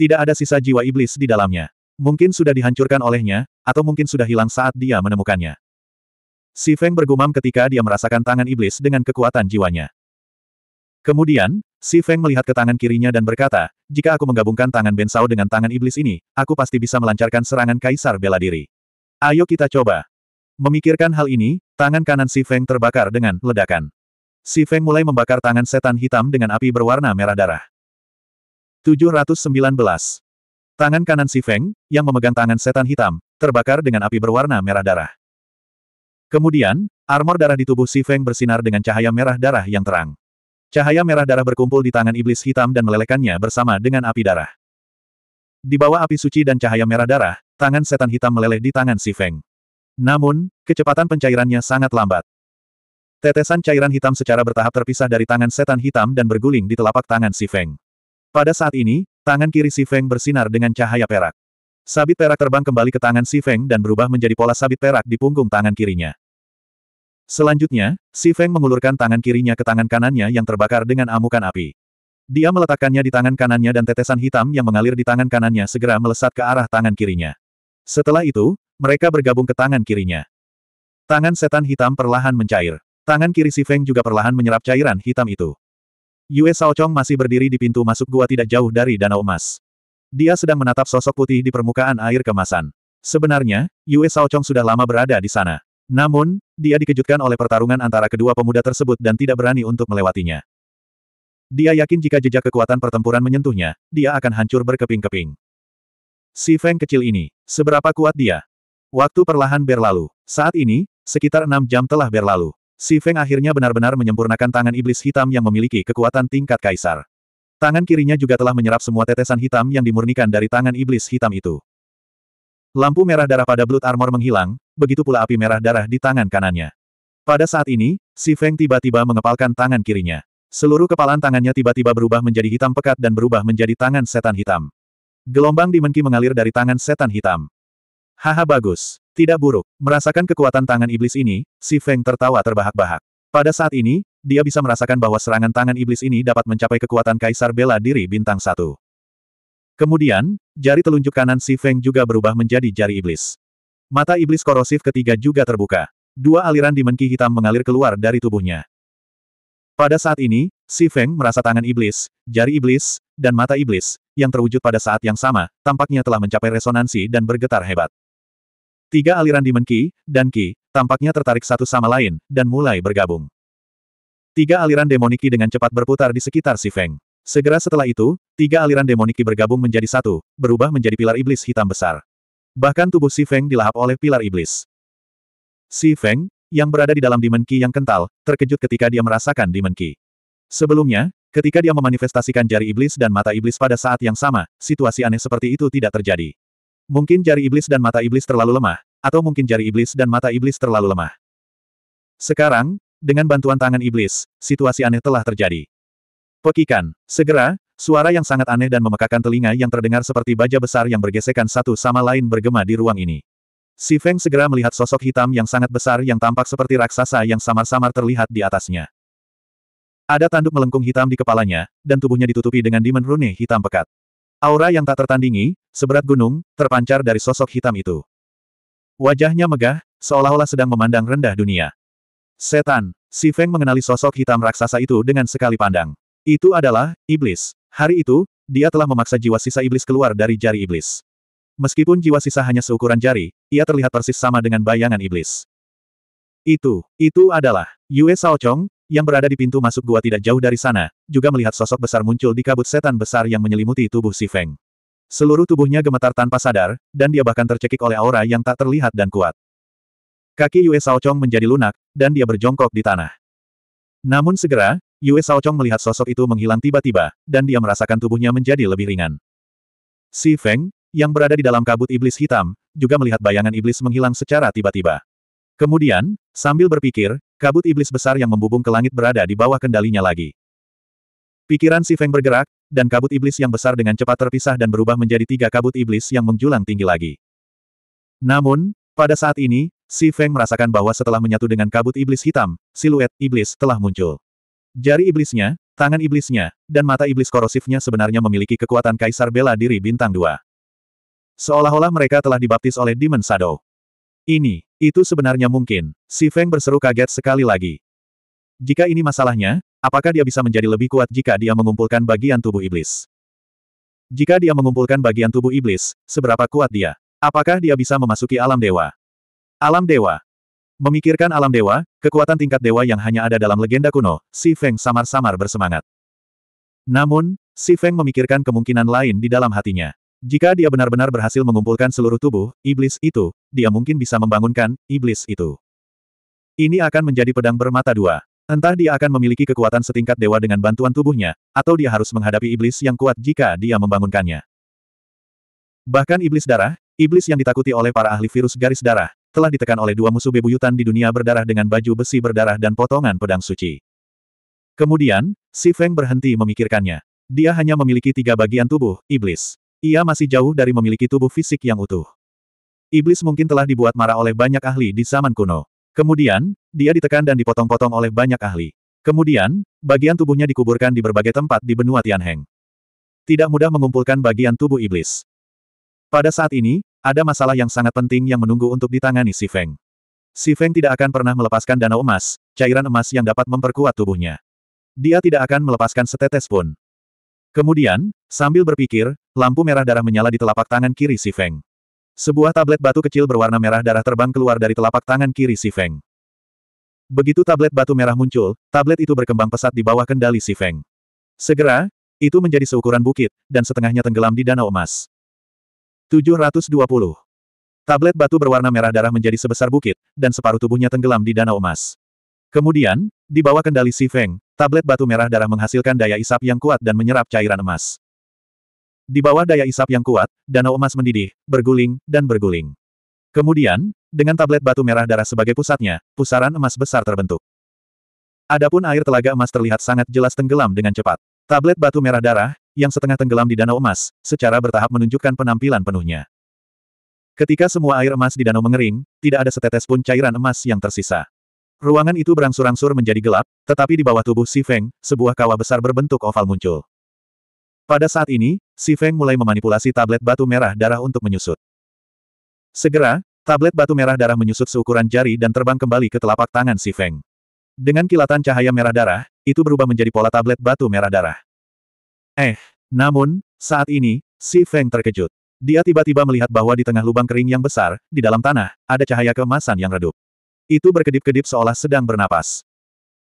Tidak ada sisa jiwa iblis di dalamnya. Mungkin sudah dihancurkan olehnya, atau mungkin sudah hilang saat dia menemukannya. Si Feng bergumam ketika dia merasakan tangan iblis dengan kekuatan jiwanya. Kemudian, Si Feng melihat ke tangan kirinya dan berkata, jika aku menggabungkan tangan Ben Bensao dengan tangan iblis ini, aku pasti bisa melancarkan serangan kaisar bela diri. Ayo kita coba. Memikirkan hal ini, tangan kanan Si Feng terbakar dengan ledakan. Si Feng mulai membakar tangan setan hitam dengan api berwarna merah darah. 719. Tangan kanan Si Feng, yang memegang tangan setan hitam, terbakar dengan api berwarna merah darah. Kemudian, armor darah di tubuh Si Feng bersinar dengan cahaya merah darah yang terang. Cahaya merah darah berkumpul di tangan iblis hitam dan melelehkannya bersama dengan api darah. Di bawah api suci dan cahaya merah darah, tangan setan hitam meleleh di tangan si Feng. Namun, kecepatan pencairannya sangat lambat. Tetesan cairan hitam secara bertahap terpisah dari tangan setan hitam dan berguling di telapak tangan si Feng. Pada saat ini, tangan kiri si Feng bersinar dengan cahaya perak. Sabit perak terbang kembali ke tangan si Feng dan berubah menjadi pola sabit perak di punggung tangan kirinya. Selanjutnya, Si Feng mengulurkan tangan kirinya ke tangan kanannya yang terbakar dengan amukan api. Dia meletakkannya di tangan kanannya dan tetesan hitam yang mengalir di tangan kanannya segera melesat ke arah tangan kirinya. Setelah itu, mereka bergabung ke tangan kirinya. Tangan setan hitam perlahan mencair. Tangan kiri Si Feng juga perlahan menyerap cairan hitam itu. Yue Shaochong masih berdiri di pintu masuk gua tidak jauh dari Danau Emas. Dia sedang menatap sosok putih di permukaan air kemasan. Sebenarnya, Yue Shaochong sudah lama berada di sana. Namun, dia dikejutkan oleh pertarungan antara kedua pemuda tersebut dan tidak berani untuk melewatinya. Dia yakin jika jejak kekuatan pertempuran menyentuhnya, dia akan hancur berkeping-keping. Si Feng kecil ini, seberapa kuat dia? Waktu perlahan berlalu. Saat ini, sekitar enam jam telah berlalu. Si Feng akhirnya benar-benar menyempurnakan tangan iblis hitam yang memiliki kekuatan tingkat kaisar. Tangan kirinya juga telah menyerap semua tetesan hitam yang dimurnikan dari tangan iblis hitam itu. Lampu merah darah pada Blood Armor menghilang, begitu pula api merah darah di tangan kanannya. Pada saat ini, Si Feng tiba-tiba mengepalkan tangan kirinya. Seluruh kepalan tangannya tiba-tiba berubah menjadi hitam pekat dan berubah menjadi tangan setan hitam. Gelombang dimenki mengalir dari tangan setan hitam. Haha bagus. Tidak buruk. Merasakan kekuatan tangan iblis ini, Si Feng tertawa terbahak-bahak. Pada saat ini, dia bisa merasakan bahwa serangan tangan iblis ini dapat mencapai kekuatan Kaisar Bela Diri Bintang 1. Kemudian, jari telunjuk kanan Si Feng juga berubah menjadi jari iblis. Mata iblis korosif ketiga juga terbuka. Dua aliran dimenki hitam mengalir keluar dari tubuhnya. Pada saat ini, Si Feng merasa tangan iblis, jari iblis, dan mata iblis, yang terwujud pada saat yang sama, tampaknya telah mencapai resonansi dan bergetar hebat. Tiga aliran dimenki, dan Ki, tampaknya tertarik satu sama lain, dan mulai bergabung. Tiga aliran demoniki dengan cepat berputar di sekitar Si Feng. Segera setelah itu, tiga aliran demoniki bergabung menjadi satu, berubah menjadi pilar iblis hitam besar. Bahkan tubuh Si Feng dilahap oleh pilar iblis. Si Feng, yang berada di dalam dimenki yang kental, terkejut ketika dia merasakan dimenki. Sebelumnya, ketika dia memanifestasikan jari iblis dan mata iblis pada saat yang sama, situasi aneh seperti itu tidak terjadi. Mungkin jari iblis dan mata iblis terlalu lemah, atau mungkin jari iblis dan mata iblis terlalu lemah. Sekarang, dengan bantuan tangan iblis, situasi aneh telah terjadi. Pekikan. Segera, suara yang sangat aneh dan memekakan telinga yang terdengar seperti baja besar yang bergesekan satu sama lain bergema di ruang ini. Si Feng segera melihat sosok hitam yang sangat besar yang tampak seperti raksasa yang samar-samar terlihat di atasnya. Ada tanduk melengkung hitam di kepalanya, dan tubuhnya ditutupi dengan dimen rune hitam pekat. Aura yang tak tertandingi, seberat gunung, terpancar dari sosok hitam itu. Wajahnya megah, seolah-olah sedang memandang rendah dunia. Setan, Si Feng mengenali sosok hitam raksasa itu dengan sekali pandang. Itu adalah, iblis. Hari itu, dia telah memaksa jiwa sisa iblis keluar dari jari iblis. Meskipun jiwa sisa hanya seukuran jari, ia terlihat persis sama dengan bayangan iblis. Itu, itu adalah, Yue Shaochong, yang berada di pintu masuk gua tidak jauh dari sana, juga melihat sosok besar muncul di kabut setan besar yang menyelimuti tubuh si Feng. Seluruh tubuhnya gemetar tanpa sadar, dan dia bahkan tercekik oleh aura yang tak terlihat dan kuat. Kaki Yue Shaochong menjadi lunak, dan dia berjongkok di tanah. Namun segera, Yue Saochong melihat sosok itu menghilang tiba-tiba, dan dia merasakan tubuhnya menjadi lebih ringan. Si Feng, yang berada di dalam kabut iblis hitam, juga melihat bayangan iblis menghilang secara tiba-tiba. Kemudian, sambil berpikir, kabut iblis besar yang membubung ke langit berada di bawah kendalinya lagi. Pikiran si Feng bergerak, dan kabut iblis yang besar dengan cepat terpisah dan berubah menjadi tiga kabut iblis yang menjulang tinggi lagi. Namun, pada saat ini, Si Feng merasakan bahwa setelah menyatu dengan kabut iblis hitam, siluet iblis telah muncul. Jari iblisnya, tangan iblisnya, dan mata iblis korosifnya sebenarnya memiliki kekuatan kaisar bela diri bintang dua. Seolah-olah mereka telah dibaptis oleh Demon Shadow. Ini, itu sebenarnya mungkin, si Feng berseru kaget sekali lagi. Jika ini masalahnya, apakah dia bisa menjadi lebih kuat jika dia mengumpulkan bagian tubuh iblis? Jika dia mengumpulkan bagian tubuh iblis, seberapa kuat dia? Apakah dia bisa memasuki alam dewa? Alam dewa, Memikirkan alam dewa, kekuatan tingkat dewa yang hanya ada dalam legenda kuno, Si Feng samar-samar bersemangat. Namun, Si Feng memikirkan kemungkinan lain di dalam hatinya. Jika dia benar-benar berhasil mengumpulkan seluruh tubuh, iblis itu, dia mungkin bisa membangunkan, iblis itu. Ini akan menjadi pedang bermata dua. Entah dia akan memiliki kekuatan setingkat dewa dengan bantuan tubuhnya, atau dia harus menghadapi iblis yang kuat jika dia membangunkannya. Bahkan iblis darah, iblis yang ditakuti oleh para ahli virus garis darah, telah ditekan oleh dua musuh bebuyutan di dunia berdarah dengan baju besi berdarah dan potongan pedang suci. Kemudian, Si Feng berhenti memikirkannya. Dia hanya memiliki tiga bagian tubuh, iblis. Ia masih jauh dari memiliki tubuh fisik yang utuh. Iblis mungkin telah dibuat marah oleh banyak ahli di zaman kuno. Kemudian, dia ditekan dan dipotong-potong oleh banyak ahli. Kemudian, bagian tubuhnya dikuburkan di berbagai tempat di benua Tianheng. Tidak mudah mengumpulkan bagian tubuh iblis. Pada saat ini, ada masalah yang sangat penting yang menunggu untuk ditangani Si Feng. Si Feng tidak akan pernah melepaskan danau emas, cairan emas yang dapat memperkuat tubuhnya. Dia tidak akan melepaskan setetes pun. Kemudian, sambil berpikir, lampu merah darah menyala di telapak tangan kiri Si Feng. Sebuah tablet batu kecil berwarna merah darah terbang keluar dari telapak tangan kiri Si Feng. Begitu tablet batu merah muncul, tablet itu berkembang pesat di bawah kendali Si Feng. Segera, itu menjadi seukuran bukit, dan setengahnya tenggelam di danau emas. 720. Tablet batu berwarna merah darah menjadi sebesar bukit, dan separuh tubuhnya tenggelam di danau emas. Kemudian, di bawah kendali Si Feng, tablet batu merah darah menghasilkan daya isap yang kuat dan menyerap cairan emas. Di bawah daya isap yang kuat, danau emas mendidih, berguling, dan berguling. Kemudian, dengan tablet batu merah darah sebagai pusatnya, pusaran emas besar terbentuk. Adapun air telaga emas terlihat sangat jelas tenggelam dengan cepat. Tablet batu merah darah, yang setengah tenggelam di danau emas, secara bertahap menunjukkan penampilan penuhnya. Ketika semua air emas di danau mengering, tidak ada setetes pun cairan emas yang tersisa. Ruangan itu berangsur-angsur menjadi gelap, tetapi di bawah tubuh Si Feng, sebuah kawah besar berbentuk oval muncul. Pada saat ini, Si Feng mulai memanipulasi tablet batu merah darah untuk menyusut. Segera, tablet batu merah darah menyusut seukuran jari dan terbang kembali ke telapak tangan Si Feng. Dengan kilatan cahaya merah darah, itu berubah menjadi pola tablet batu merah darah. Eh, namun, saat ini, si Feng terkejut. Dia tiba-tiba melihat bahwa di tengah lubang kering yang besar, di dalam tanah, ada cahaya kemasan yang redup. Itu berkedip-kedip seolah sedang bernapas.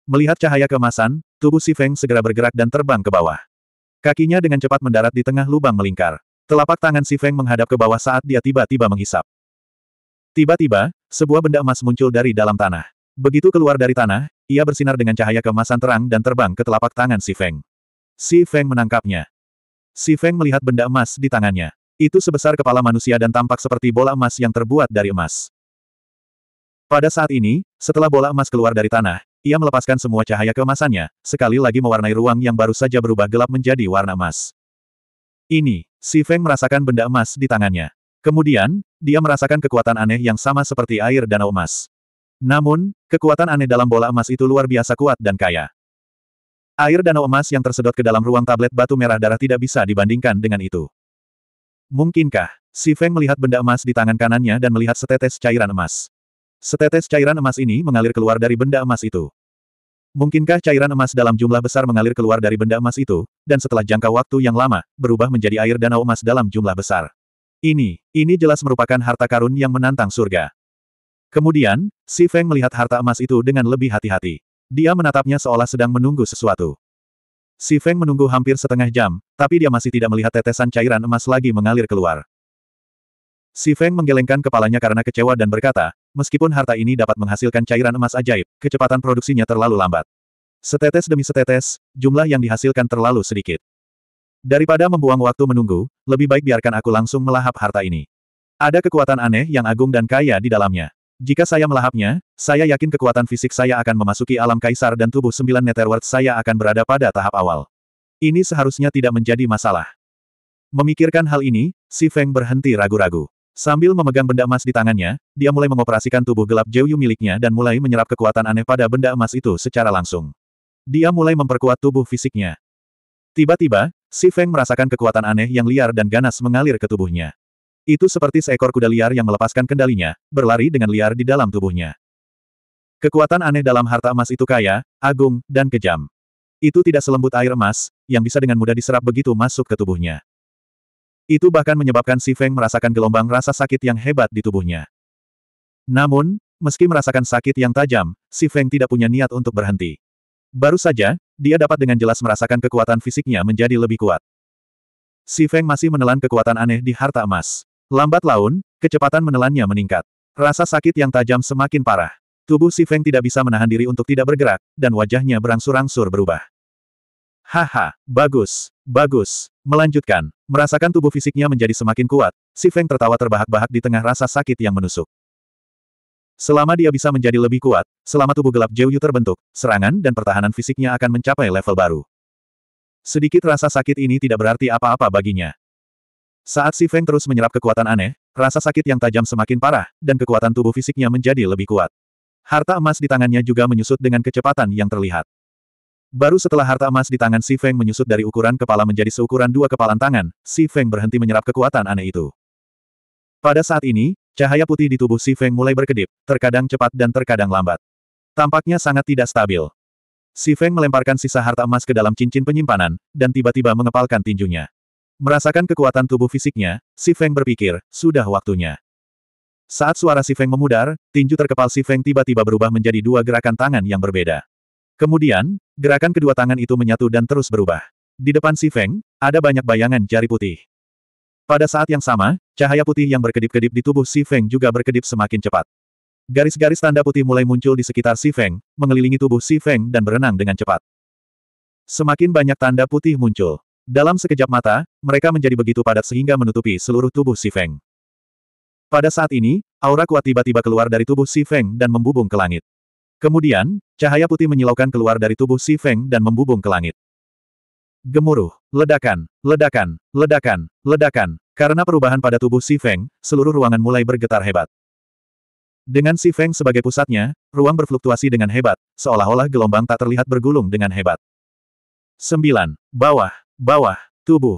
Melihat cahaya kemasan, tubuh si Feng segera bergerak dan terbang ke bawah. Kakinya dengan cepat mendarat di tengah lubang melingkar. Telapak tangan si Feng menghadap ke bawah saat dia tiba-tiba menghisap. Tiba-tiba, sebuah benda emas muncul dari dalam tanah. Begitu keluar dari tanah, ia bersinar dengan cahaya kemasan terang dan terbang ke telapak tangan si Feng. Si Feng menangkapnya. Si Feng melihat benda emas di tangannya. Itu sebesar kepala manusia dan tampak seperti bola emas yang terbuat dari emas. Pada saat ini, setelah bola emas keluar dari tanah, ia melepaskan semua cahaya keemasannya, sekali lagi mewarnai ruang yang baru saja berubah gelap menjadi warna emas. Ini, Si Feng merasakan benda emas di tangannya. Kemudian, dia merasakan kekuatan aneh yang sama seperti air danau emas. Namun, kekuatan aneh dalam bola emas itu luar biasa kuat dan kaya. Air danau emas yang tersedot ke dalam ruang tablet batu merah darah tidak bisa dibandingkan dengan itu. Mungkinkah? Si Feng melihat benda emas di tangan kanannya dan melihat setetes cairan emas. Setetes cairan emas ini mengalir keluar dari benda emas itu. Mungkinkah cairan emas dalam jumlah besar mengalir keluar dari benda emas itu, dan setelah jangka waktu yang lama, berubah menjadi air danau emas dalam jumlah besar? Ini, ini jelas merupakan harta karun yang menantang surga. Kemudian, Si Feng melihat harta emas itu dengan lebih hati-hati. Dia menatapnya seolah sedang menunggu sesuatu. Si Feng menunggu hampir setengah jam, tapi dia masih tidak melihat tetesan cairan emas lagi mengalir keluar. Si Feng menggelengkan kepalanya karena kecewa dan berkata, meskipun harta ini dapat menghasilkan cairan emas ajaib, kecepatan produksinya terlalu lambat. Setetes demi setetes, jumlah yang dihasilkan terlalu sedikit. Daripada membuang waktu menunggu, lebih baik biarkan aku langsung melahap harta ini. Ada kekuatan aneh yang agung dan kaya di dalamnya. Jika saya melahapnya, saya yakin kekuatan fisik saya akan memasuki alam kaisar dan tubuh sembilan netherworld saya akan berada pada tahap awal. Ini seharusnya tidak menjadi masalah. Memikirkan hal ini, Si Feng berhenti ragu-ragu. Sambil memegang benda emas di tangannya, dia mulai mengoperasikan tubuh gelap Yu miliknya dan mulai menyerap kekuatan aneh pada benda emas itu secara langsung. Dia mulai memperkuat tubuh fisiknya. Tiba-tiba, Si Feng merasakan kekuatan aneh yang liar dan ganas mengalir ke tubuhnya. Itu seperti seekor kuda liar yang melepaskan kendalinya, berlari dengan liar di dalam tubuhnya. Kekuatan aneh dalam harta emas itu kaya, agung, dan kejam. Itu tidak selembut air emas, yang bisa dengan mudah diserap begitu masuk ke tubuhnya. Itu bahkan menyebabkan Si Feng merasakan gelombang rasa sakit yang hebat di tubuhnya. Namun, meski merasakan sakit yang tajam, Si Feng tidak punya niat untuk berhenti. Baru saja, dia dapat dengan jelas merasakan kekuatan fisiknya menjadi lebih kuat. Si Feng masih menelan kekuatan aneh di harta emas. Lambat laun, kecepatan menelannya meningkat. Rasa sakit yang tajam semakin parah. Tubuh Si Feng tidak bisa menahan diri untuk tidak bergerak, dan wajahnya berangsur-angsur berubah. Haha, bagus, bagus. Melanjutkan, merasakan tubuh fisiknya menjadi semakin kuat, Si Feng tertawa terbahak-bahak di tengah rasa sakit yang menusuk. Selama dia bisa menjadi lebih kuat, selama tubuh gelap Jiu Yu terbentuk, serangan dan pertahanan fisiknya akan mencapai level baru. Sedikit rasa sakit ini tidak berarti apa-apa baginya. Saat Si Feng terus menyerap kekuatan aneh, rasa sakit yang tajam semakin parah, dan kekuatan tubuh fisiknya menjadi lebih kuat. Harta emas di tangannya juga menyusut dengan kecepatan yang terlihat. Baru setelah harta emas di tangan Si Feng menyusut dari ukuran kepala menjadi seukuran dua kepalan tangan, Si Feng berhenti menyerap kekuatan aneh itu. Pada saat ini, cahaya putih di tubuh Si Feng mulai berkedip, terkadang cepat dan terkadang lambat. Tampaknya sangat tidak stabil. Si Feng melemparkan sisa harta emas ke dalam cincin penyimpanan, dan tiba-tiba mengepalkan tinjunya. Merasakan kekuatan tubuh fisiknya, Si Feng berpikir, sudah waktunya. Saat suara Si Feng memudar, tinju terkepal Si Feng tiba-tiba berubah menjadi dua gerakan tangan yang berbeda. Kemudian, gerakan kedua tangan itu menyatu dan terus berubah. Di depan Si Feng, ada banyak bayangan jari putih. Pada saat yang sama, cahaya putih yang berkedip-kedip di tubuh Si Feng juga berkedip semakin cepat. Garis-garis tanda putih mulai muncul di sekitar Si Feng, mengelilingi tubuh Si Feng dan berenang dengan cepat. Semakin banyak tanda putih muncul. Dalam sekejap mata, mereka menjadi begitu padat sehingga menutupi seluruh tubuh Si Feng. Pada saat ini, aura kuat tiba-tiba keluar dari tubuh Si Feng dan membubung ke langit. Kemudian, cahaya putih menyilaukan keluar dari tubuh Si Feng dan membubung ke langit. Gemuruh, ledakan, ledakan, ledakan, ledakan. Karena perubahan pada tubuh Si Feng, seluruh ruangan mulai bergetar hebat. Dengan Si Feng sebagai pusatnya, ruang berfluktuasi dengan hebat, seolah-olah gelombang tak terlihat bergulung dengan hebat. 9. Bawah bawah, tubuh.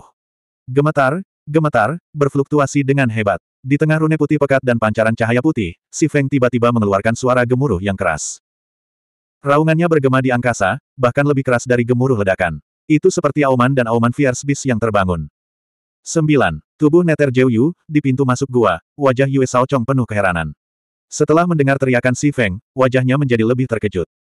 Gemetar, gemetar, berfluktuasi dengan hebat. Di tengah rune putih pekat dan pancaran cahaya putih, si Feng tiba-tiba mengeluarkan suara gemuruh yang keras. Raungannya bergema di angkasa, bahkan lebih keras dari gemuruh ledakan. Itu seperti auman dan auman fierce beast yang terbangun. 9. Tubuh Neter Yu di pintu masuk gua, wajah Yue Saochong penuh keheranan. Setelah mendengar teriakan Si Feng, wajahnya menjadi lebih terkejut.